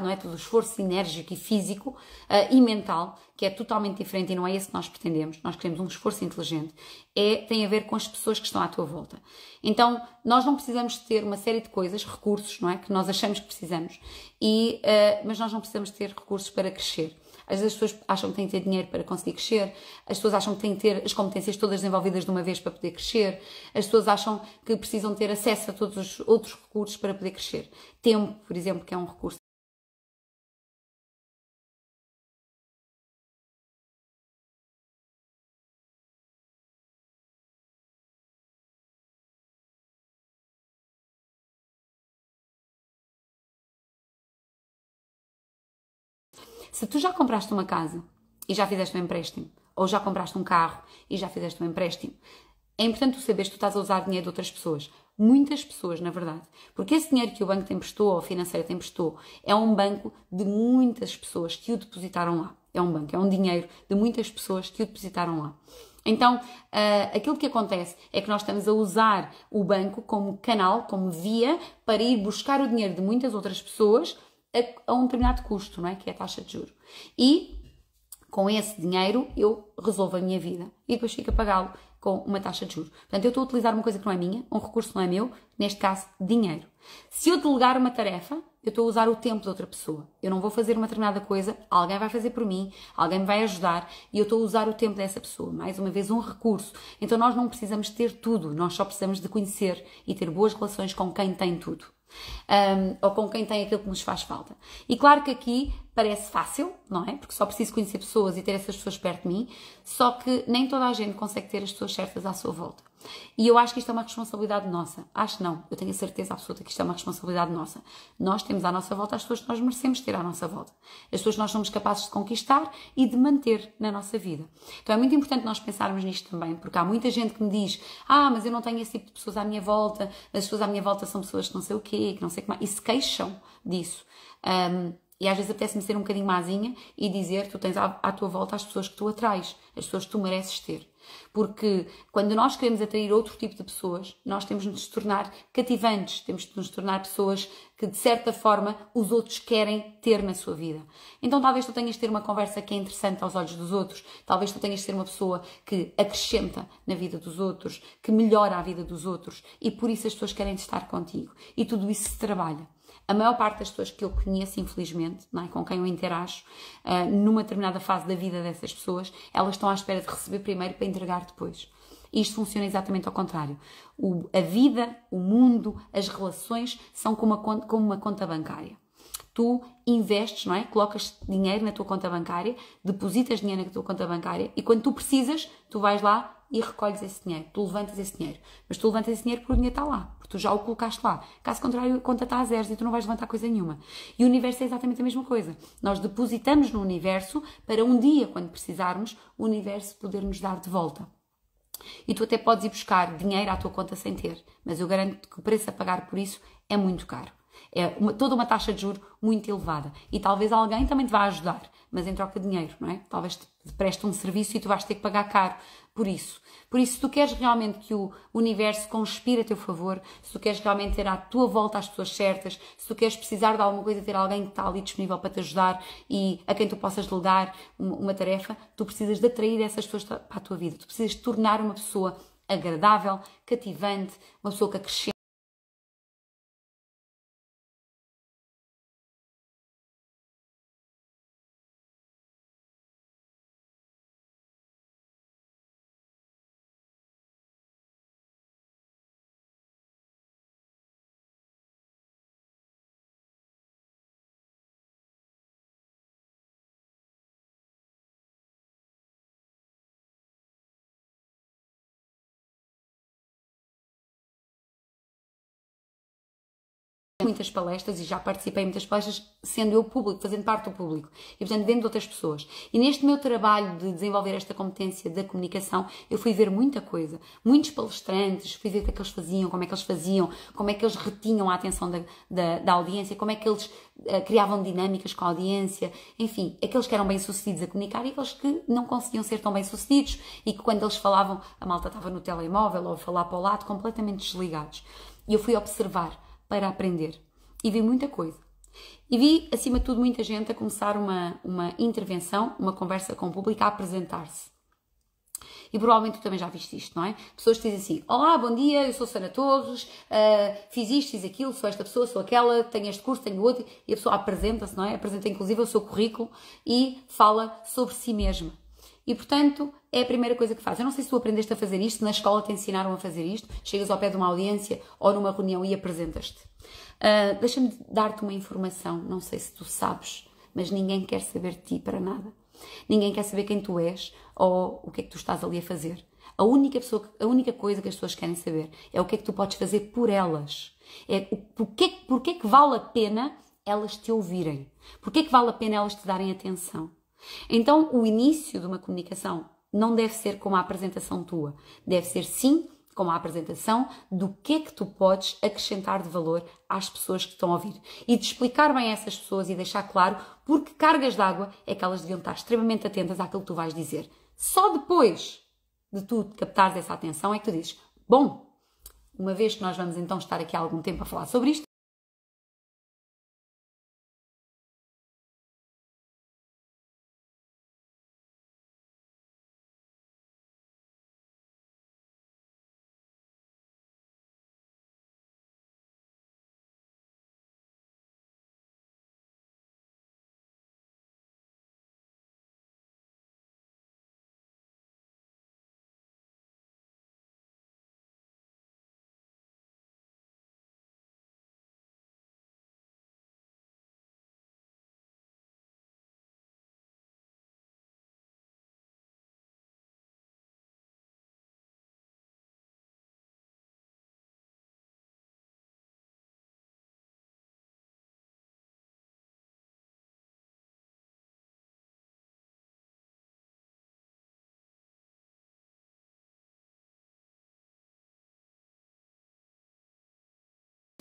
não é? Todo o esforço enérgico e físico uh, e mental, que é totalmente diferente e não é esse que nós pretendemos. Nós queremos um esforço inteligente. É, tem a ver com as pessoas que estão à tua volta. Então, nós não precisamos ter uma série de coisas, recursos, não é? Que nós achamos que precisamos, e, uh, mas nós não precisamos ter recursos para crescer. Às vezes as pessoas acham que têm que ter dinheiro para conseguir crescer, as pessoas acham que têm que ter as competências todas desenvolvidas de uma vez para poder crescer, as pessoas acham que precisam ter acesso a todos os outros recursos para poder crescer. Tempo, por exemplo, que é um recurso Se tu já compraste uma casa e já fizeste um empréstimo, ou já compraste um carro e já fizeste um empréstimo, é importante tu saberes que tu estás a usar dinheiro de outras pessoas. Muitas pessoas, na verdade. Porque esse dinheiro que o banco te emprestou ou a financeira te emprestou é um banco de muitas pessoas que o depositaram lá. É um banco, é um dinheiro de muitas pessoas que o depositaram lá. Então, uh, aquilo que acontece é que nós estamos a usar o banco como canal, como via, para ir buscar o dinheiro de muitas outras pessoas a, a um determinado custo, não é? Que é a taxa de juro. E com esse dinheiro eu resolvo a minha vida e depois fico a pagá-lo com uma taxa de juros. Portanto, eu estou a utilizar uma coisa que não é minha, um recurso que não é meu, neste caso, dinheiro. Se eu delegar uma tarefa, eu estou a usar o tempo de outra pessoa. Eu não vou fazer uma determinada coisa, alguém vai fazer por mim, alguém me vai ajudar e eu estou a usar o tempo dessa pessoa. Mais uma vez, um recurso. Então, nós não precisamos ter tudo, nós só precisamos de conhecer e ter boas relações com quem tem tudo um, ou com quem tem aquilo que nos faz falta. E claro que aqui parece fácil, não é? Porque só preciso conhecer pessoas e ter essas pessoas perto de mim, só que nem toda a gente consegue ter as pessoas certas à sua volta. E eu acho que isto é uma responsabilidade nossa. Acho não, eu tenho a certeza absoluta que isto é uma responsabilidade nossa. Nós temos à nossa volta as pessoas que nós merecemos ter à nossa volta, as pessoas que nós somos capazes de conquistar e de manter na nossa vida. Então é muito importante nós pensarmos nisto também, porque há muita gente que me diz: Ah, mas eu não tenho esse tipo de pessoas à minha volta, as pessoas à minha volta são pessoas que não sei o quê, que não sei o que e se queixam disso. Um, e às vezes apetece-me ser um bocadinho mazinha e dizer: tu tens à, à, tua volta as pessoas que tu atrais, as pessoas que tu mereces ter. Porque quando nós queremos atrair outro tipo de pessoas, nós temos de nos tornar cativantes, temos de nos tornar pessoas que de certa forma os outros querem ter na sua vida. Então talvez tu tenhas de ter uma conversa que é interessante aos olhos dos outros, talvez tu tenhas de ser uma pessoa que acrescenta na vida dos outros, que melhora a vida dos outros e por isso as pessoas querem estar contigo. E tudo isso se trabalha a maior parte das pessoas que eu conheço, infelizmente, não é? com quem eu interajo, uh, numa determinada fase da vida dessas pessoas, elas estão à espera de receber primeiro para entregar depois. Isto funciona exatamente ao contrário. O, a vida, o mundo, as relações são como uma, como uma conta bancária tu investes, não é? Colocas dinheiro na tua conta bancária, depositas dinheiro na tua conta bancária e quando tu precisas, tu vais lá e recolhes esse dinheiro, tu levantas esse dinheiro. Mas tu levantas esse dinheiro porque o dinheiro está lá, porque tu já o colocaste lá. Caso contrário, a conta está a zeros e tu não vais levantar coisa nenhuma. E o universo é exatamente a mesma coisa. Nós depositamos no universo para um dia, quando precisarmos, o universo poder nos dar de volta. E tu até podes ir buscar dinheiro à tua conta sem ter, mas eu garanto que o preço a pagar por isso é muito caro é uma, toda uma taxa de juro muito elevada. E talvez alguém também te vá ajudar, mas em troca de dinheiro, não é? Talvez te, te preste um serviço e tu vais ter que pagar caro por isso. Por isso, se tu queres realmente que o universo conspire a teu favor, se tu queres realmente ter à tua volta as pessoas certas, se tu queres precisar de alguma coisa, ter alguém que está ali disponível para te ajudar e a quem tu possas delegar uma, uma tarefa, tu precisas de atrair essas pessoas para a tua vida. Tu precisas de tornar uma pessoa agradável, cativante, uma pessoa que acrescenta. muitas palestras e já participei em muitas palestras, sendo eu público, fazendo parte do público e, portanto, vendo outras pessoas. E neste meu trabalho de desenvolver esta competência da comunicação, eu fui ver muita coisa, muitos palestrantes, fui ver o que é que eles faziam, como é que eles faziam, como é que eles retinham a atenção da, da, da audiência, como é que eles uh, criavam dinâmicas com a audiência, enfim, aqueles que eram bem-sucedidos a comunicar e aqueles que não conseguiam ser tão bem-sucedidos e que quando eles falavam, a malta estava no telemóvel ou a falar para o lado, completamente desligados. E eu fui observar para aprender. E vi muita coisa. E vi, acima de tudo, muita gente a começar uma, uma intervenção, uma conversa com o público, a apresentar-se. E provavelmente tu também já viste isto, não é? Pessoas que dizem assim: Olá, bom dia, eu sou Sana Torres, uh, fiz isto, fiz aquilo, sou esta pessoa, sou aquela, tenho este curso, tenho outro. E a pessoa apresenta-se, não é? Apresenta inclusive o seu currículo e fala sobre si mesma. E, portanto, é a primeira coisa que faz. Eu não sei se tu aprendeste a fazer isto, na escola te ensinaram a fazer isto, chegas ao pé de uma audiência ou numa reunião e apresentas-te. Uh, Deixa-me dar-te uma informação, não sei se tu sabes, mas ninguém quer saber de ti para nada. Ninguém quer saber quem tu és ou o que é que tu estás ali a fazer. A única, pessoa, a única coisa que as pessoas querem saber é o que é que tu podes fazer por elas. É o, porque, porque é que vale a pena elas te ouvirem? Porque é que vale a pena elas te darem atenção? Então, o início de uma comunicação não deve ser com a apresentação tua, deve ser sim com a apresentação do que é que tu podes acrescentar de valor às pessoas que estão a ouvir e de explicar bem a essas pessoas e deixar claro porque cargas d'água é que elas deviam estar extremamente atentas àquilo que tu vais dizer. Só depois de tu captares essa atenção é que tu dizes: Bom, uma vez que nós vamos então estar aqui há algum tempo a falar sobre isto,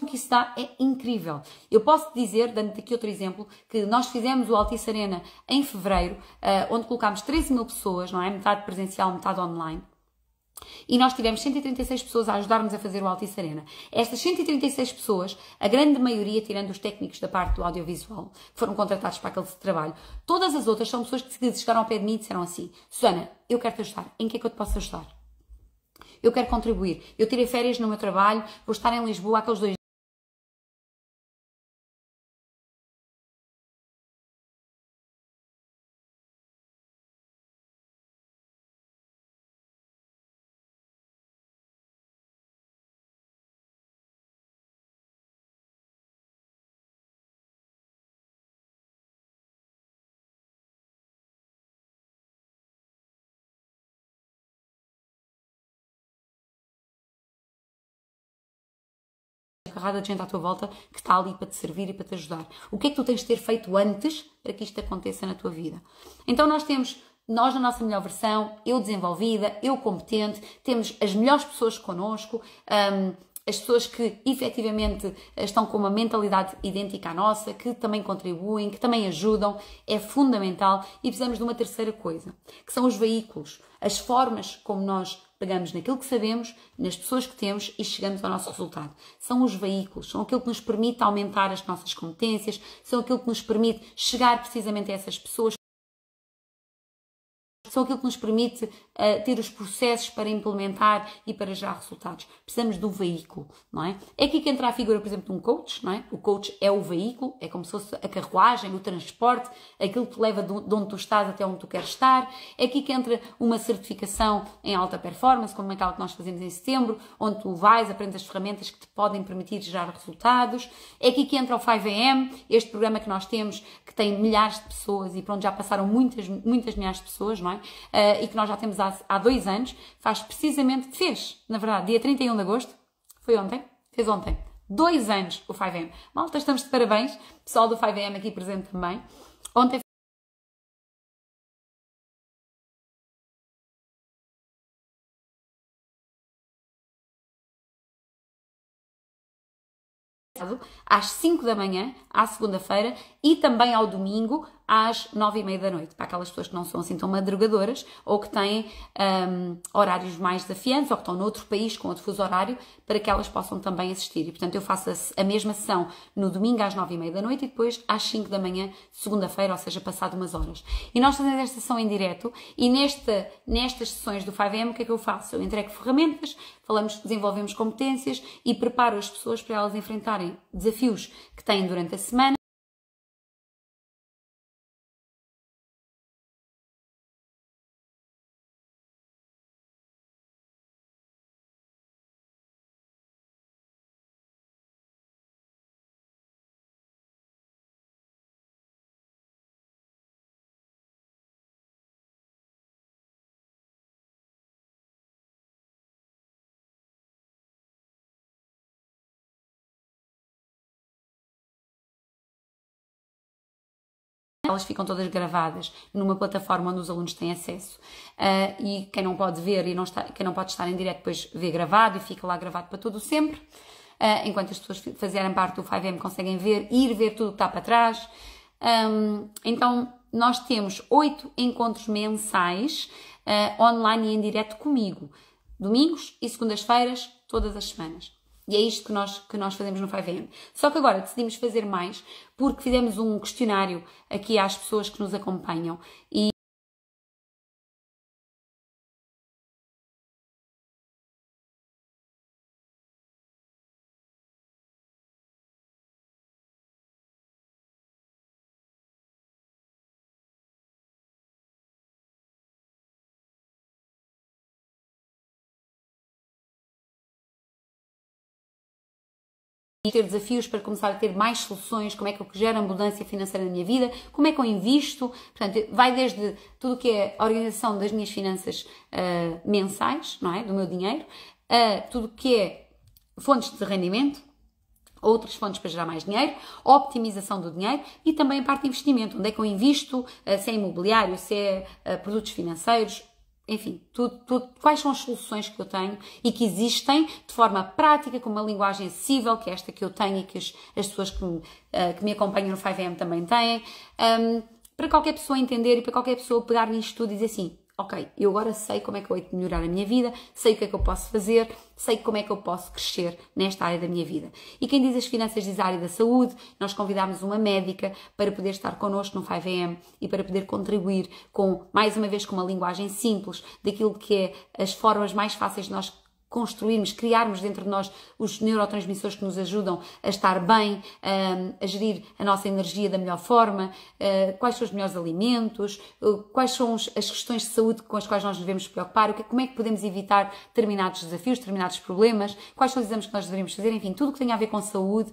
que isso dá é incrível. Eu posso dizer, dando aqui outro exemplo, que nós fizemos o Altice Arena em fevereiro, uh, onde colocámos 13 mil pessoas, não é? Metade presencial, metade online. E nós tivemos 136 pessoas a ajudar-nos a fazer o Altice Arena. Estas 136 pessoas, a grande maioria, tirando os técnicos da parte do audiovisual, que foram contratados para aquele trabalho, todas as outras são pessoas que chegaram ao pé de mim e disseram assim: Susana, eu quero te ajudar, em que é que eu te posso ajudar? Eu quero contribuir. Eu tirei férias no meu trabalho, vou estar em Lisboa aqueles dois carrada de gente à tua volta que está ali para te servir e para te ajudar. O que é que tu tens de ter feito antes para que isto aconteça na tua vida? Então nós temos nós na nossa melhor versão, eu desenvolvida, eu competente, temos as melhores pessoas connosco, um, as pessoas que efetivamente estão com uma mentalidade idêntica à nossa, que também contribuem, que também ajudam, é fundamental. E precisamos de uma terceira coisa, que são os veículos, as formas como nós pegamos naquilo que sabemos, nas pessoas que temos e chegamos ao nosso resultado. São os veículos, são aquilo que nos permite aumentar as nossas competências, são aquilo que nos permite chegar precisamente a essas pessoas são aquilo que nos permite uh, ter os processos para implementar e para gerar resultados. Precisamos do veículo, não é? É aqui que entra a figura, por exemplo, de um coach, não é? O coach é o veículo, é como se fosse a carruagem, o transporte, aquilo que te leva de onde tu estás até onde tu queres estar. É aqui que entra uma certificação em alta performance, como aquela que nós fazemos em setembro, onde tu vais, aprendes as ferramentas que te podem permitir gerar resultados. É aqui que entra o 5am, este programa que nós temos, que tem milhares de pessoas e pronto, já passaram muitas, muitas milhares de pessoas, não é? uh, e que nós já temos há, há dois anos, faz precisamente, fez, na verdade, dia 31 de agosto, foi ontem, fez ontem, dois anos o 5M. Malta, estamos de parabéns, pessoal do 5M aqui presente também. Ontem às 5 da manhã, à segunda-feira e também ao domingo, às 9 e meia da noite, para aquelas pessoas que não são assim tão madrugadoras ou que têm um, horários mais desafiantes ou que estão noutro país com outro fuso horário, para que elas possam também assistir. E, portanto, eu faço a, a mesma sessão no domingo às 9 e meia da noite e depois às 5 da manhã, segunda-feira, ou seja, passado umas horas. E nós fazemos esta sessão em direto e nesta, nestas sessões do 5M, o que é que eu faço? Eu entrego ferramentas, falamos, desenvolvemos competências e preparo as pessoas para elas enfrentarem desafios desafios que têm durante a semana Elas ficam todas gravadas numa plataforma onde os alunos têm acesso. Uh, e quem não pode ver e não está, quem não pode estar em direto depois vê gravado e fica lá gravado para todo sempre. Uh, enquanto as pessoas fazerem parte do 5M conseguem ver, ir ver tudo que está para trás. Um, então, nós temos oito encontros mensais uh, online e em direto comigo. Domingos e segundas-feiras, todas as semanas. E é isto que nós, que nós fazemos no 5M. Só que agora decidimos fazer mais porque fizemos um questionário aqui às pessoas que nos acompanham e e ter desafios para começar a ter mais soluções, como é que eu gero abundância financeira na minha vida, como é que eu invisto, portanto, vai desde tudo o que é a organização das minhas finanças uh, mensais, não é, do meu dinheiro, a tudo o que é fontes de rendimento, outras fontes para gerar mais dinheiro, optimização do dinheiro e também a parte de investimento, onde é que eu invisto, ah, se é imobiliário, se é ah, produtos financeiros, enfim, tudo, tudo, quais são as soluções que eu tenho e que existem de forma prática, com uma linguagem acessível, que é esta que eu tenho e que as, as pessoas que me, uh, que me acompanham no 5M também têm, um, ehm, para qualquer pessoa entender e para qualquer pessoa pegar nisto tudo e dizer assim: ok, eu agora sei como é que eu hei de melhorar a minha vida, sei o que é que eu posso fazer, sei como é que eu posso crescer nesta área da minha vida. E quem diz as finanças diz a área da saúde, nós convidámos uma médica para poder estar connosco no 5M e para poder contribuir com, mais uma vez, com uma linguagem simples, daquilo que é as formas mais fáceis de nós construirmos, criarmos dentro de nós os neurotransmissores que nos ajudam a estar bem, hum, a, gerir a nossa energia da melhor forma, hum, quais são os melhores alimentos, hum, quais são as questões de saúde com as quais nós devemos preocupar, é, como é que podemos evitar determinados desafios, determinados problemas, quais são os exames que nós deveríamos fazer, enfim, tudo o que tem a ver com saúde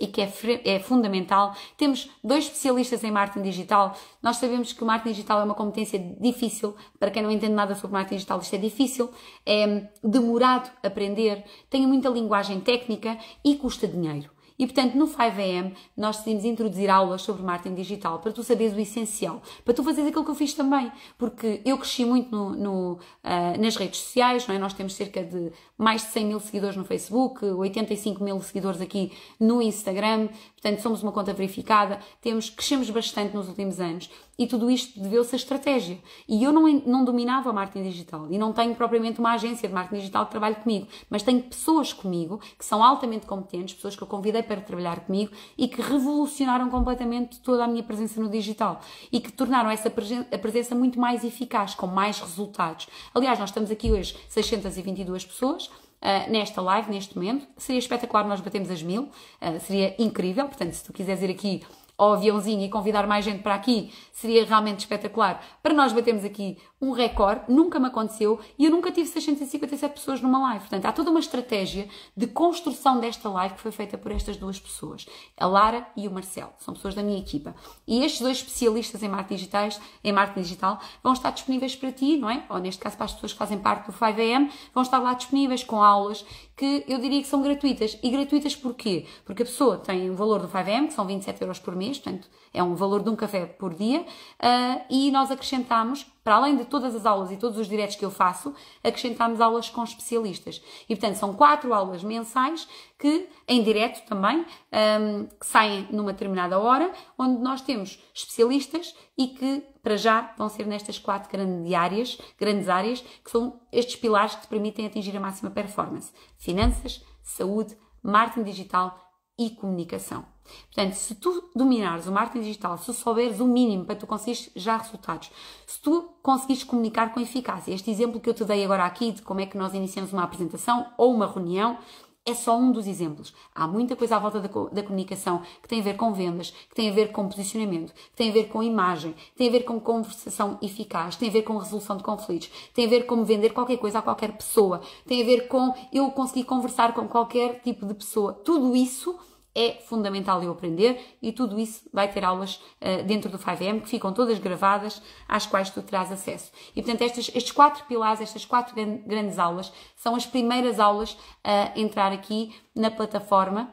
e que é, é fundamental. Temos dois especialistas em marketing digital. Nós sabemos que o marketing digital é uma competência difícil, para quem não entende nada sobre marketing digital, isto é difícil. É, demorado aprender, tem muita linguagem técnica e custa dinheiro. E portanto, no 5am, nós decidimos introduzir aulas sobre marketing digital para tu saberes o essencial, para tu fazeres aquilo que eu fiz também, porque eu cresci muito no, no, uh, nas redes sociais, não é? Nós temos cerca de mais de 100 mil seguidores no Facebook, 85 mil seguidores aqui no Instagram, portanto somos uma conta verificada, temos, crescemos bastante nos últimos anos e tudo isto deveu-se à estratégia. E eu não, não dominava a marketing digital e não tenho propriamente uma agência de marketing digital que trabalhe comigo, mas tenho pessoas comigo que são altamente competentes, pessoas que eu convidei para trabalhar comigo e que revolucionaram completamente toda a minha presença no digital e que tornaram essa presença muito mais eficaz, com mais resultados. Aliás, nós estamos aqui hoje 622 pessoas eh, nesta live, neste momento. Seria espetacular nós batemos as mil, uh, seria incrível. Portanto, se tu quiseres ir aqui ao aviãozinho e convidar mais gente para aqui, seria realmente espetacular para nós batermos aqui um recorde, nunca me aconteceu e eu nunca tive 657 pessoas numa live. Portanto, há toda uma estratégia de construção desta live que foi feita por estas duas pessoas, a Lara e o Marcelo, são pessoas da minha equipa. E estes dois especialistas em marketing, digitais, em marketing digital vão estar disponíveis para ti, não é? Ou neste caso para as pessoas que fazem parte do 5am, vão estar lá disponíveis com aulas que eu diria que são gratuitas. E gratuitas porquê? Porque a pessoa tem o valor do 5M, que são 27 euros por mês, portanto é um valor de um café por dia, uh, e nós acrescentamos para além de todas as aulas e todos os diretos que eu faço, acrescentamos aulas com especialistas. E, portanto, são quatro aulas mensais que, em direto também, um, que saem numa determinada hora, onde nós temos especialistas e que, para já, vão ser nestas quatro grandes áreas, grandes áreas que são estes pilares que te permitem atingir a máxima performance. Finanças, saúde, marketing digital e comunicação. Portanto, se tu dominares o marketing digital, se souberes o mínimo para tu conseguires já resultados, se tu conseguires comunicar com eficácia, este exemplo que eu te dei agora aqui de como é que nós iniciamos uma apresentação ou uma reunião, é só um dos exemplos. Há muita coisa à volta da, da, comunicação que tem a ver com vendas, que tem a ver com posicionamento, que tem a ver com imagem, que tem a ver com conversação eficaz, tem a ver com resolução de conflitos, tem a ver com vender qualquer coisa a qualquer pessoa, tem a ver com eu conseguir conversar com qualquer tipo de pessoa. Tudo isso é fundamental eu aprender e tudo isso vai ter aulas uh, dentro do 5M que ficam todas gravadas, às quais tu terás acesso. E portanto, estas, estes quatro pilares, estas quatro grandes aulas, são as primeiras aulas a entrar aqui na plataforma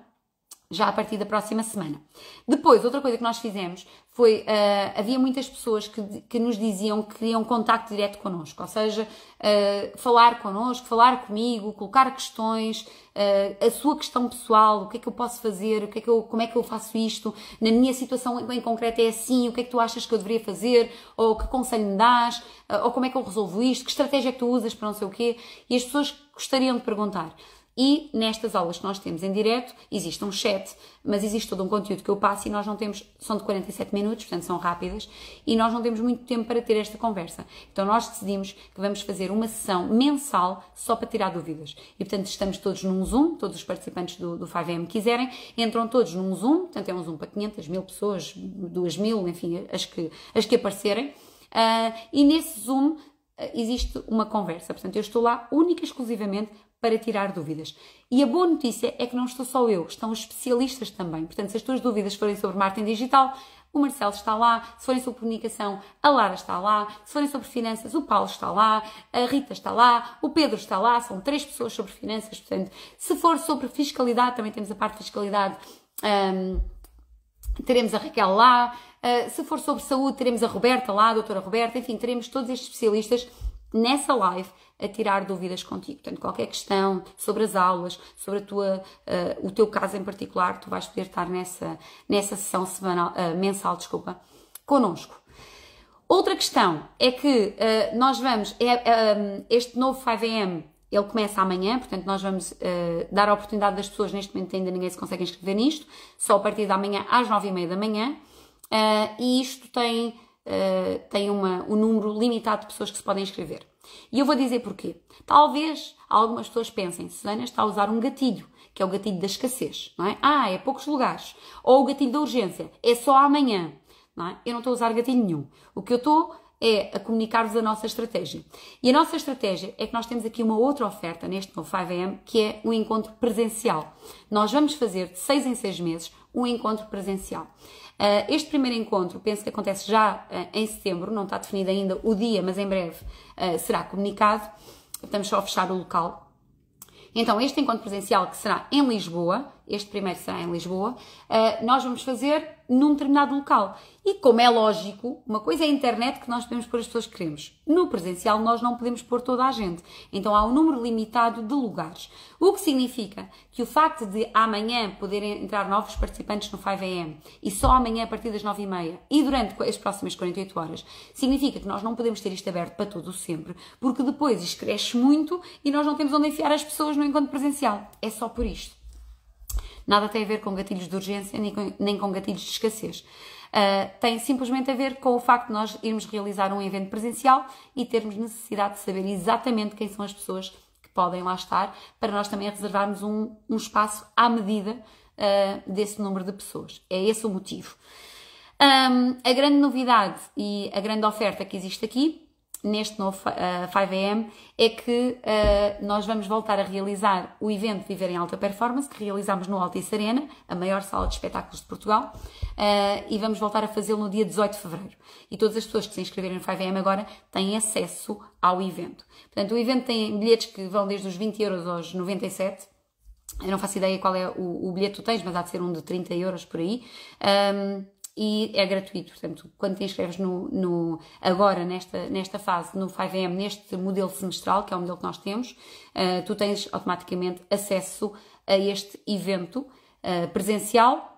já a partir da próxima semana. Depois, outra coisa que nós fizemos foi, uh, havia muitas pessoas que, que, nos diziam que queriam contacto direto connosco, ou seja, uh, falar connosco, falar comigo, colocar questões, uh, a sua questão pessoal, o que é que eu posso fazer, o que é que eu, como é que eu faço isto, na minha situação em concreto é assim, o que é que tu achas que eu deveria fazer, ou que conselho me dás, ou como é que eu resolvo isto, que estratégia é que tu usas para não sei o quê, e as pessoas gostariam de perguntar. E nestas aulas que nós temos em direto, existe um chat, mas existe todo um conteúdo que eu passo e nós não temos, são de 47 minutos, portanto são rápidas, e nós não temos muito tempo para ter esta conversa. Então nós decidimos que vamos fazer uma sessão mensal só para tirar dúvidas. E portanto estamos todos num Zoom, todos os participantes do, do 5M quiserem, entram todos num Zoom, portanto é um Zoom para 500, mil pessoas, mil enfim, as que, as que aparecerem. Uh, e nesse Zoom ah, existe uma conversa. Portanto, eu estou lá única e exclusivamente para tirar dúvidas. E a boa notícia é que não estou só eu, estão os especialistas também. Portanto, se as tuas dúvidas forem sobre marketing digital, o Marcelo está lá, se forem sobre comunicação, a Lara está lá, se forem sobre finanças, o Paulo está lá, a Rita está lá, o Pedro está lá, são três pessoas sobre finanças, portanto, se for sobre fiscalidade, também temos a parte de fiscalidade. Um, teremos a Raquel lá, uh, se for sobre saúde, teremos a Roberta lá, a doutora Roberta, enfim, teremos todos estes especialistas nessa live a tirar dúvidas contigo. Portanto, qualquer questão sobre as aulas, sobre a tua, uh, o teu caso em particular, tu vais poder estar nessa, nessa sessão semanal, uh, mensal, desculpa, connosco. Outra questão é que uh, nós vamos, é, um, este novo 5am, ele começa amanhã, portanto nós vamos uh, dar a oportunidade das pessoas, neste momento ainda ninguém se consegue inscrever nisto, só a partir de amanhã às nove e meia da manhã, uh, e isto tem, tem uma, um número limitado de pessoas que se podem inscrever. E eu vou dizer porquê. Talvez algumas pessoas pensem, Susana está a usar um gatilho, que é o gatilho da escassez, não é? Ah, é poucos lugares. Ou o gatilho da urgência, é só amanhã. Não é? Eu não estou a usar gatilho nenhum. O que eu estou é a comunicar-vos a nossa estratégia. E a nossa estratégia é que nós temos aqui uma outra oferta neste novo 5am, que é o um encontro presencial. Nós vamos fazer de 6 em 6 meses um encontro presencial. Eh, este primeiro encontro penso que acontece já eh, em setembro, não está definido ainda o dia, mas em breve eh, será comunicado. Estamos só a fechar o local. Então, este encontro presencial que será em Lisboa, este primeiro será em Lisboa, eh, nós vamos fazer num determinado local. E como é lógico, uma coisa é a internet que nós podemos pôr as pessoas que queremos. No presencial nós não podemos pôr toda a gente. Então há um número limitado de lugares. O que significa que o facto de amanhã poderem entrar novos participantes no 5am e só amanhã a partir das 9h30 e durante as próximas 48 horas, significa que nós não podemos ter isto aberto para todo o sempre, porque depois isto cresce muito e nós não temos onde enfiar as pessoas no encontro presencial. É só por isto. Nada tem a ver com gatilhos de urgência nem com, nem com gatilhos de escassez. Uh, tem simplesmente a ver com o facto de nós irmos realizar um evento presencial e termos necessidade de saber exatamente quem são as pessoas que podem lá estar, para nós também reservarmos um, um espaço à medida uh, desse número de pessoas. É esse o motivo. Um, a grande novidade e a grande oferta que existe aqui neste novo uh, eh, 5am é que uh, nós vamos voltar a realizar o evento Viver em Alta Performance, que realizámos no Altice Arena, a maior sala de espetáculos de Portugal, uh, e vamos voltar a fazê-lo no dia 18 de Fevereiro. E todas as pessoas que se inscreverem no 5am agora têm acesso ao evento. Portanto, o evento tem bilhetes que vão desde os 20 euros aos 97, eu não faço ideia qual é o, o bilhete que tu tens, mas há de ser um de 30 euros por aí. Um, e é gratuito. Portanto, quando te inscreves no, no, agora, nesta, nesta fase, no 5M, neste modelo semestral, que é o modelo que nós temos, uh, tu tens automaticamente acesso a este evento uh, presencial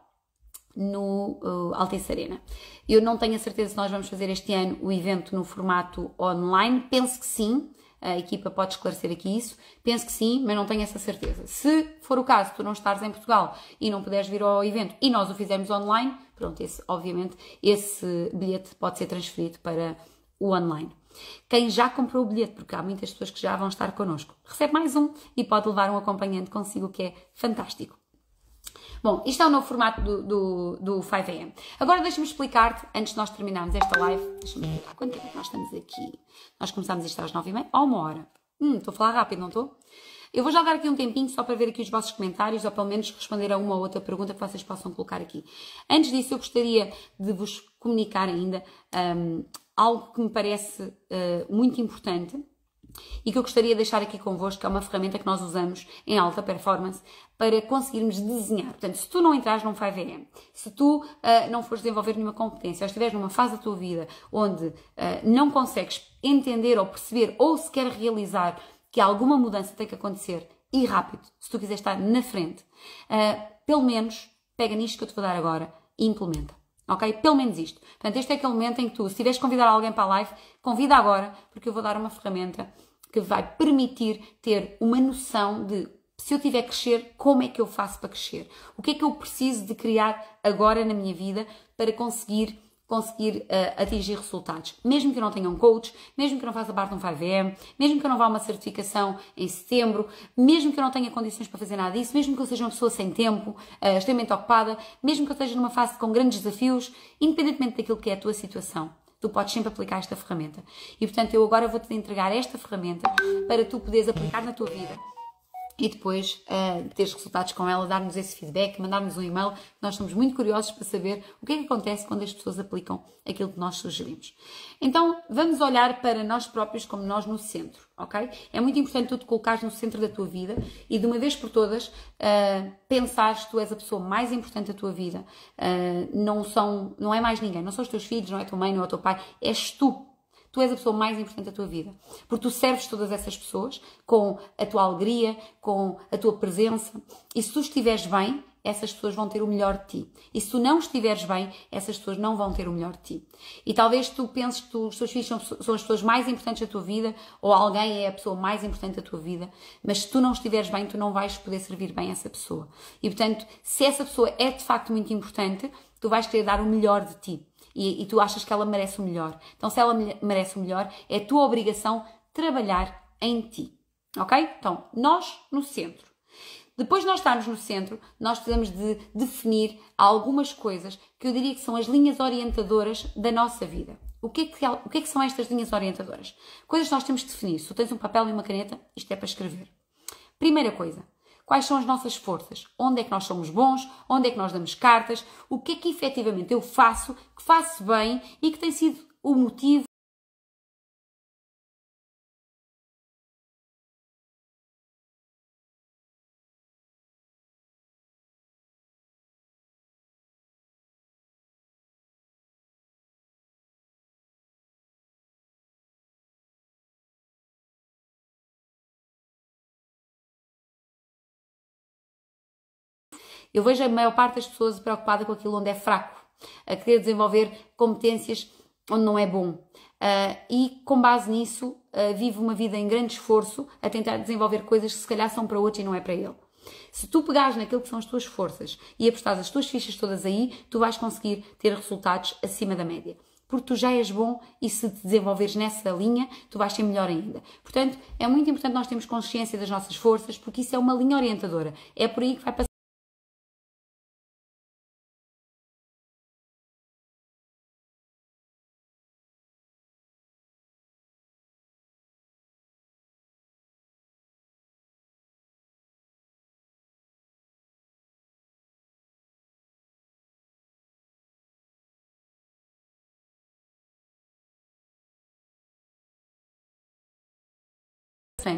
no uh, Altice Arena. Eu não tenho a certeza se nós vamos fazer este ano o evento no formato online, penso que sim, a equipa pode esclarecer aqui isso. Penso que sim, mas não tenho essa certeza. Se for o caso, tu não estares em Portugal e não puderes vir ao evento e nós o fizermos online, pronto, esse, obviamente esse bilhete pode ser transferido para o online. Quem já comprou o bilhete, porque há muitas pessoas que já vão estar connosco, recebe mais um e pode levar um acompanhante consigo, que é fantástico. Bom, isto é o novo formato do, do, do 5am. Agora deixa-me explicar-te, antes de nós terminarmos esta live, deixa-me explicar quanto tempo é nós estamos aqui. Nós começámos isto às 9h30, ou uma hora. Hum, estou a falar rápido, não estou? Eu vou já dar aqui um tempinho só para ver aqui os vossos comentários ou pelo menos responder a uma ou outra pergunta que vocês possam colocar aqui. Antes disso, eu gostaria de vos comunicar ainda um, algo que me parece uh, muito importante e que eu gostaria de deixar aqui convosco, que é uma ferramenta que nós usamos em alta performance para conseguirmos desenhar. Portanto, se tu não entrares num 5M, se tu uh, não fores desenvolver nenhuma competência, ou estiveres numa fase da tua vida onde uh, não consegues entender ou perceber ou sequer realizar que alguma mudança tem que acontecer e rápido, se tu quiser estar na frente, uh, pelo menos pega nisto que eu te vou dar agora e implementa. Ok? Pelo menos isto. Portanto, este é aquele momento em que tu, se tiveres convidar alguém para a live, convida agora, porque eu vou dar uma ferramenta que vai permitir ter uma noção de se eu tiver que crescer, como é que eu faço para crescer? O que é que eu preciso de criar agora na minha vida para conseguir conseguir uh, atingir resultados. Mesmo que eu não tenha um coach, mesmo que eu não faça parte de um 5M, mesmo que eu não vá a uma certificação em setembro, mesmo que eu não tenha condições para fazer nada disso, mesmo que eu seja uma pessoa sem tempo, uh, extremamente ocupada, mesmo que eu esteja numa fase com grandes desafios, independentemente daquilo que é a tua situação, tu podes sempre aplicar esta ferramenta. E portanto, eu agora vou-te entregar esta ferramenta para tu poderes aplicar na tua vida e depois uh, eh, teres resultados com ela, dar-nos esse feedback, mandar-nos um e-mail. Nós estamos muito curiosos para saber o que é que acontece quando as pessoas aplicam aquilo que nós sugerimos. Então, vamos olhar para nós próprios como nós no centro, ok? É muito importante tu te colocares no centro da tua vida e de uma vez por todas uh, pensares que tu és a pessoa mais importante da tua vida. Uh, não, são, não é mais ninguém, não são os teus filhos, não é a tua mãe, não é o teu pai, és tu tu és a pessoa mais importante da tua vida. Porque tu serves todas essas pessoas com a tua alegria, com a tua presença. E se tu estiveres bem, essas pessoas vão ter o melhor de ti. E se tu não estiveres bem, essas pessoas não vão ter o melhor de ti. E talvez tu penses que tu, os teus filhos são, são, as pessoas mais importantes da tua vida, ou alguém é a pessoa mais importante da tua vida, mas se tu não estiveres bem, tu não vais poder servir bem essa pessoa. E portanto, se essa pessoa é de facto muito importante, tu vais querer dar o melhor de ti e, e tu achas que ela merece o melhor. Então, se ela merece o melhor, é tua obrigação trabalhar em ti. Ok? Então, nós no centro. Depois de nós estarmos no centro, nós precisamos de definir algumas coisas que eu diria que são as linhas orientadoras da nossa vida. O que, é que, o que, é que são estas linhas orientadoras? Coisas que nós temos de definir. Se tu tens um papel e uma caneta, isto é para escrever. Primeira coisa, quais são as nossas forças, onde é que nós somos bons, onde é que nós damos cartas, o que é que efetivamente eu faço, que faço bem e que tem sido o motivo Eu vejo a maior parte das pessoas preocupada com aquilo onde é fraco, a querer desenvolver competências onde não é bom. Uh, e com base nisso, uh, ah, vive uma vida em grande esforço a tentar desenvolver coisas que se calhar são para outro e não é para ele. Se tu pegares naquilo que são as tuas forças e apostares as tuas fichas todas aí, tu vais conseguir ter resultados acima da média. Porque tu já és bom e se te desenvolveres nessa linha, tu vais ser melhor ainda. Portanto, é muito importante nós termos consciência das nossas forças, porque isso é uma linha orientadora. É por aí que vai passar.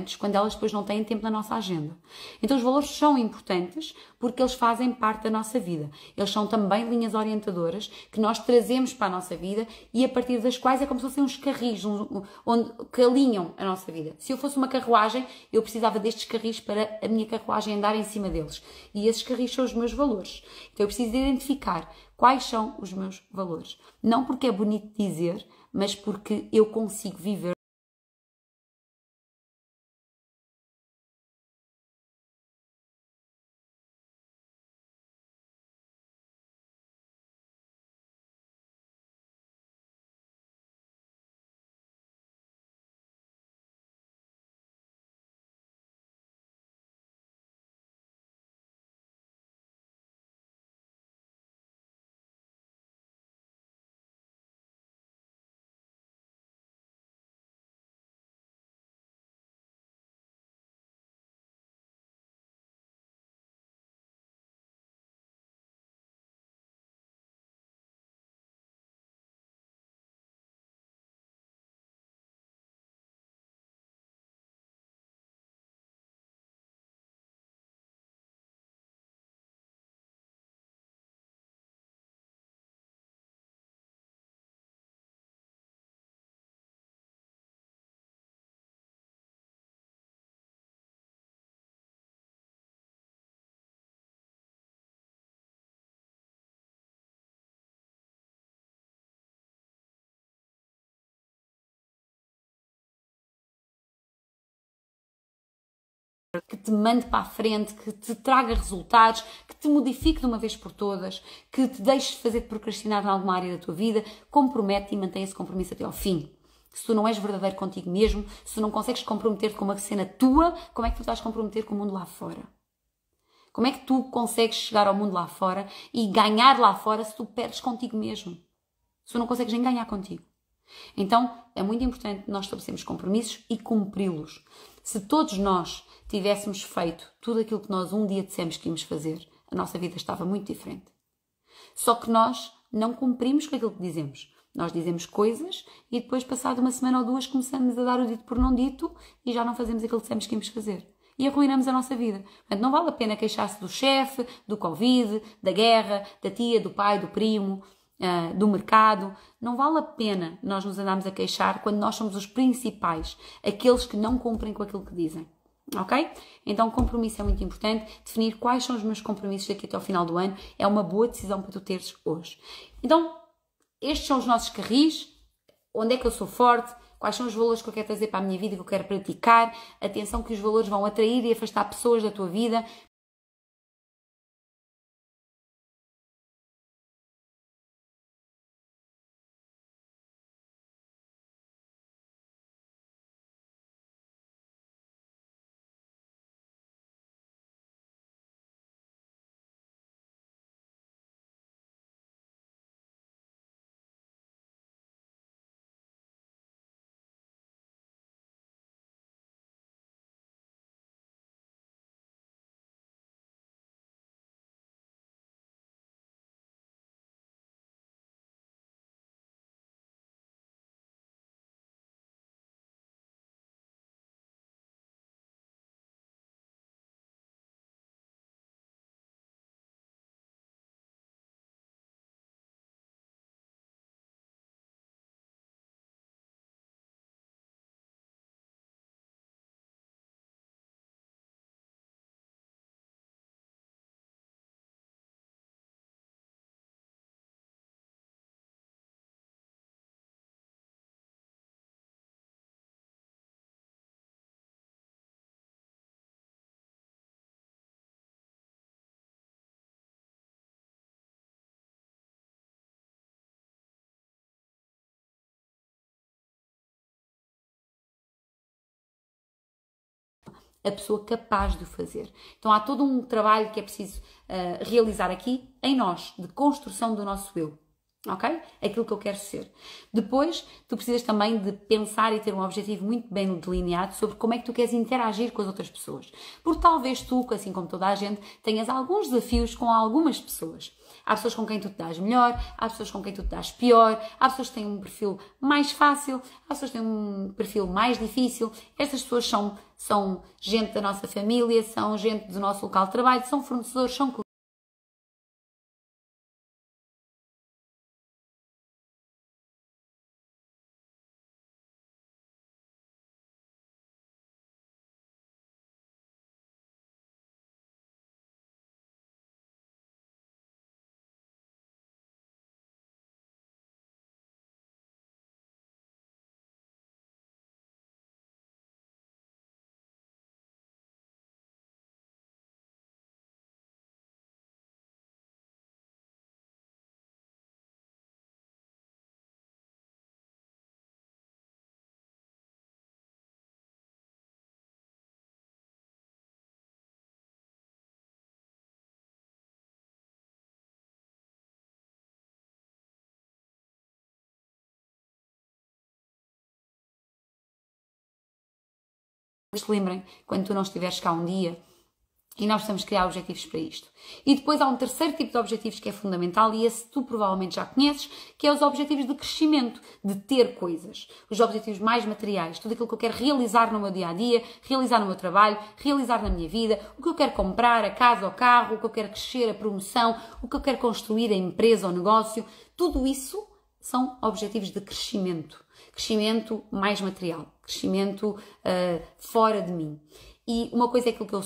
importantes quando elas depois não têm tempo na nossa agenda. Então os valores são importantes porque eles fazem parte da nossa vida. Eles são também linhas orientadoras que nós trazemos para a nossa vida e a partir das quais é como se fossem uns carris um, onde, que alinham a nossa vida. Se eu fosse uma carruagem, eu precisava destes carris para a minha carruagem andar em cima deles. E esses carris são os meus valores. Então eu preciso identificar quais são os meus valores. Não porque é bonito dizer, mas porque eu consigo viver que te mande para a frente, que te traga resultados, que te modifique de uma vez por todas, que te deixe fazer procrastinar em alguma área da tua vida, compromete e mantém esse compromisso até ao fim. Se tu não és verdadeiro contigo mesmo, se tu não consegues comprometer-te com uma cena tua, como é que tu estás a comprometer com o mundo lá fora? Como é que tu consegues chegar ao mundo lá fora e ganhar lá fora se tu perdes contigo mesmo? Se tu não consegues nem ganhar contigo. Então, é muito importante nós estabelecermos compromissos e cumpri-los. Se todos nós tivéssemos feito tudo aquilo que nós um dia dissemos que íamos fazer, a nossa vida estava muito diferente. Só que nós não cumprimos com aquilo que dizemos. Nós dizemos coisas e depois, passado uma semana ou duas, começamos a dar o dito por não dito e já não fazemos aquilo que dissemos que íamos fazer. E arruinamos a nossa vida. Portanto, não vale a pena queixar-se do chefe, do Covid, da guerra, da tia, do pai, do primo, Uh, do mercado. Não vale a pena nós nos andarmos a queixar quando nós somos os principais, aqueles que não cumprem com aquilo que dizem ok? Então, compromisso é muito importante. Definir quais são os meus compromissos daqui até ao final do ano é uma boa decisão para tu teres hoje. Então, estes são os nossos carris. Onde é que eu sou forte? Quais são os valores que eu quero trazer para a minha vida, que eu quero praticar? Atenção que os valores vão atrair e afastar pessoas da tua vida. a pessoa capaz de o fazer. Então há todo um trabalho que é preciso uh, realizar aqui em nós, de construção do nosso eu ok? Aquilo que eu quero ser. Depois, tu precisas também de pensar e ter um objetivo muito bem delineado sobre como é que tu queres interagir com as outras pessoas. Porque talvez tu, assim como toda a gente, tenhas alguns desafios com algumas pessoas. Há pessoas com quem tu te dás melhor, há pessoas com quem tu te dás pior, há pessoas que têm um perfil mais fácil, há pessoas que têm um perfil mais difícil. Essas pessoas são, são gente da nossa família, são gente do nosso local de trabalho, são fornecedores, são Mas te lembrem, quando tu não estiveres cá um dia, e nós estamos criar objetivos para isto. E depois há um terceiro tipo de objetivos que é fundamental e esse tu provavelmente já conheces, que é os objetivos de crescimento, de ter coisas. Os objetivos mais materiais, tudo aquilo que eu quero realizar no meu dia a dia, realizar no meu trabalho, realizar na minha vida, o que eu quero comprar, a casa ou carro, o que eu quero crescer, a promoção, o que eu quero construir, a empresa ou negócio, tudo isso são objetivos de crescimento. Crescimento mais material crescimento uh, fora de mim. E uma coisa é aquilo que eu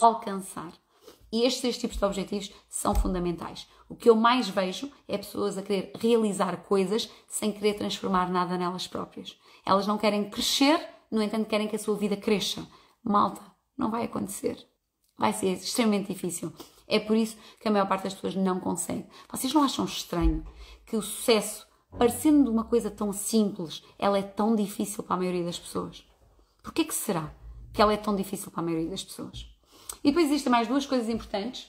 alcançar. E estes três tipos de objetivos são fundamentais. O que eu mais vejo é pessoas a querer realizar coisas sem querer transformar nada nelas próprias. Elas não querem crescer, no entanto, querem que a sua vida cresça. Malta, não vai acontecer. Vai ser extremamente difícil. É por isso que a maior parte das pessoas não consegue. Vocês não acham estranho que o sucesso, parecendo uma coisa tão simples, ela é tão difícil para a maioria das pessoas? Por que será que ela é tão difícil para a maioria das pessoas? E depois existem mais duas coisas importantes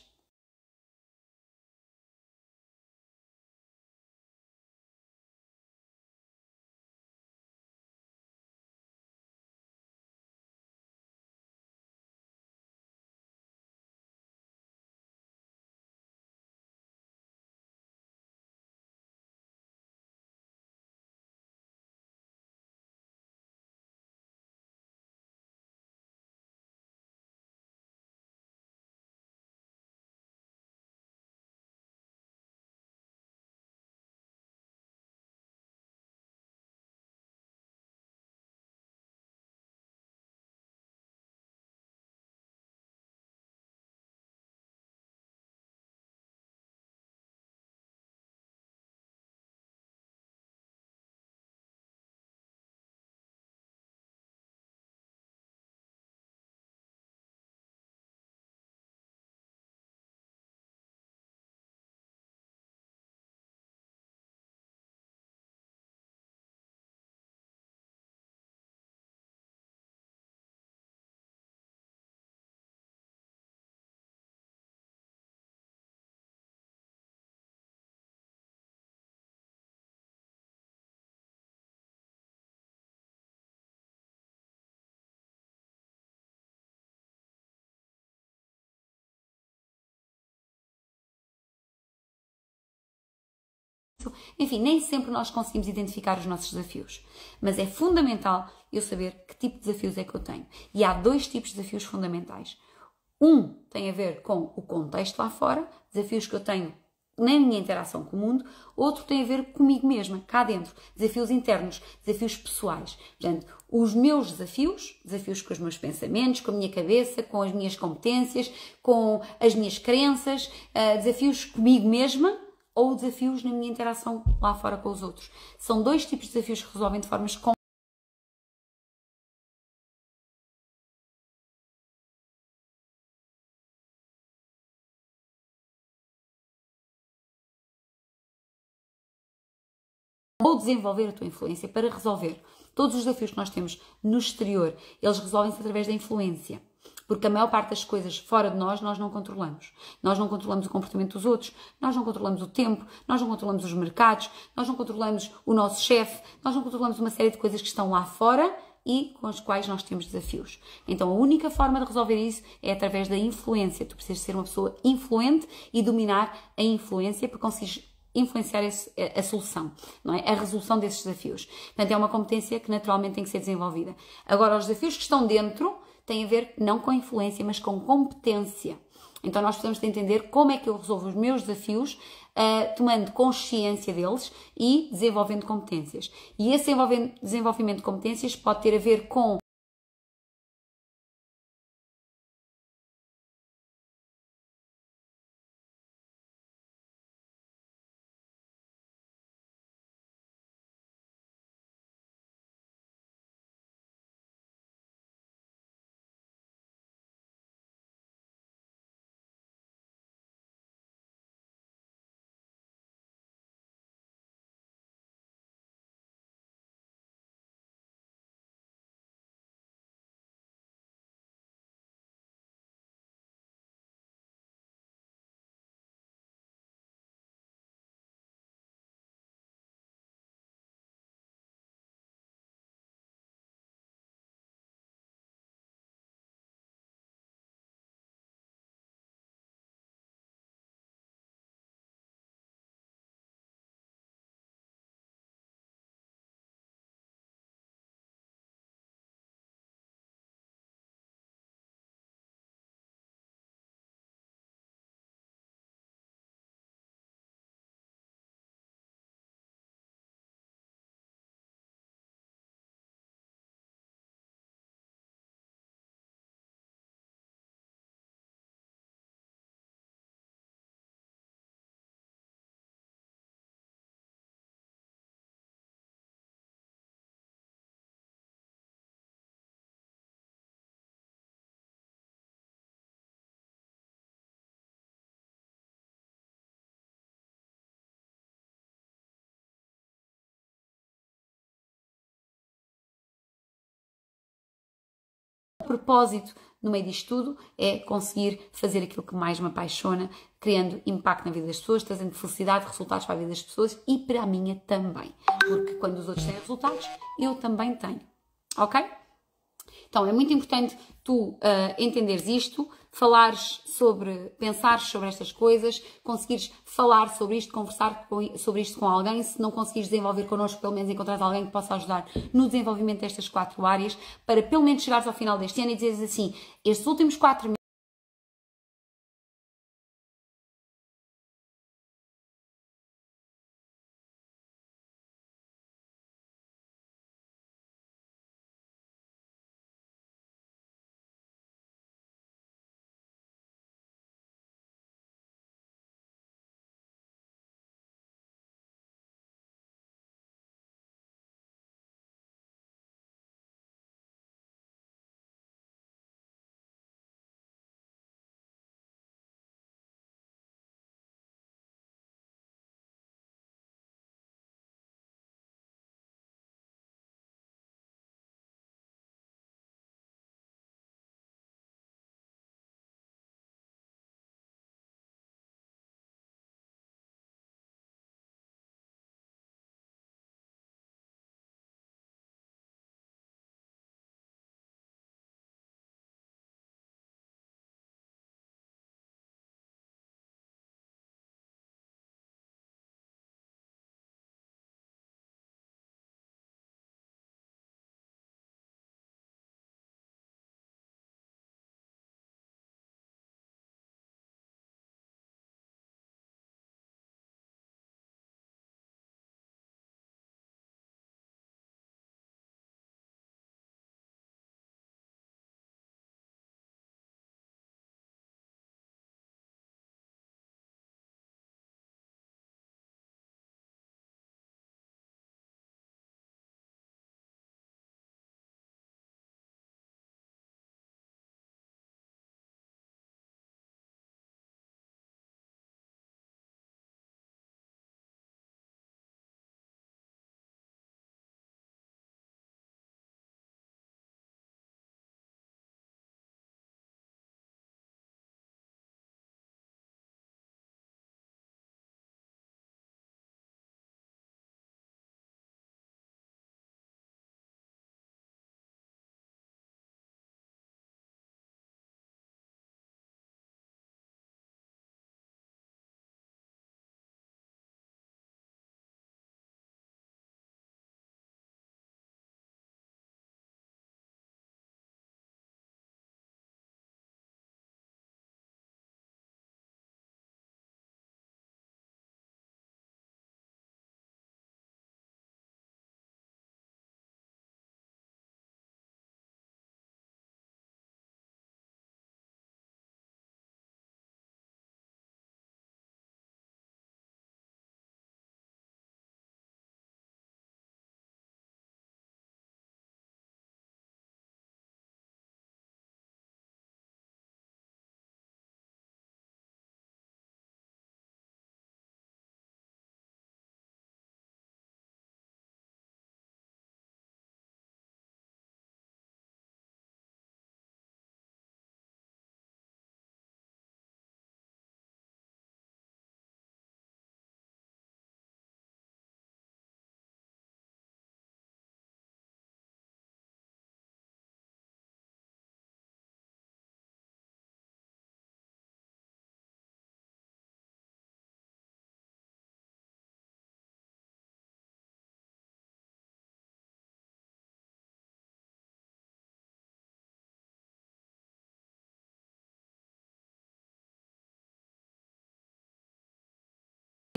Enfim, nem sempre nós conseguimos identificar os nossos desafios, mas é fundamental eu saber que tipo de desafios é que eu tenho. E há dois tipos de desafios fundamentais. Um tem a ver com o contexto lá fora, desafios que eu tenho na minha interação com o mundo, outro tem a ver comigo mesma, cá dentro, desafios internos, desafios pessoais. Portanto, os meus desafios, desafios com os meus pensamentos, com a minha cabeça, com as minhas competências, com as minhas crenças, ah, desafios comigo mesma ou desafios na minha interação lá fora com os outros. São dois tipos de desafios que resolvem de formas ou desenvolver a tua influência para resolver todos os desafios que nós temos no exterior. Eles resolvem-se através da influência. Porque a maior parte das coisas fora de nós, nós não controlamos. Nós não controlamos o comportamento dos outros, nós não controlamos o tempo, nós não controlamos os mercados, nós não controlamos o nosso chefe, nós não controlamos uma série de coisas que estão lá fora e com as quais nós temos desafios. Então a única forma de resolver isso é através da influência. Tu precisas ser uma pessoa influente e dominar a influência para conseguir influenciar a solução, não é? A resolução desses desafios. Portanto, é uma competência que naturalmente tem que ser desenvolvida. Agora, os desafios que estão dentro, tem a ver não com influência, mas com competência. Então nós precisamos de entender como é que eu resolvo os meus desafios, uh, tomando consciência deles e desenvolvendo competências. E esse desenvolvimento de competências pode ter a ver com propósito no meio disto tudo é conseguir fazer aquilo que mais me apaixona, criando impacto na vida das pessoas, trazendo felicidade, resultados para a vida das pessoas e para a minha também. Porque quando os outros têm resultados, eu também tenho. Ok? Então é muito importante tu uh, entenderes isto, falares sobre, pensar sobre estas coisas, conseguires falar sobre isto, conversar com, sobre isto com alguém, se não conseguires desenvolver connosco, pelo menos encontrar alguém que possa ajudar no desenvolvimento destas quatro áreas, para pelo menos chegares ao final deste ano e dizeres assim, estes últimos quatro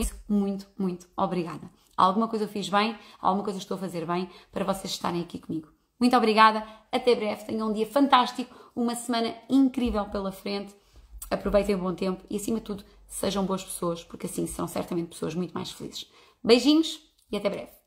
isso, muito, muito obrigada. Alguma coisa eu fiz bem, alguma coisa estou a fazer bem para vocês estarem aqui comigo. Muito obrigada, até breve, tenham um dia fantástico, uma semana incrível pela frente. Aproveitem o bom tempo e, acima de tudo, sejam boas pessoas, porque assim serão certamente pessoas muito mais felizes. Beijinhos e até breve.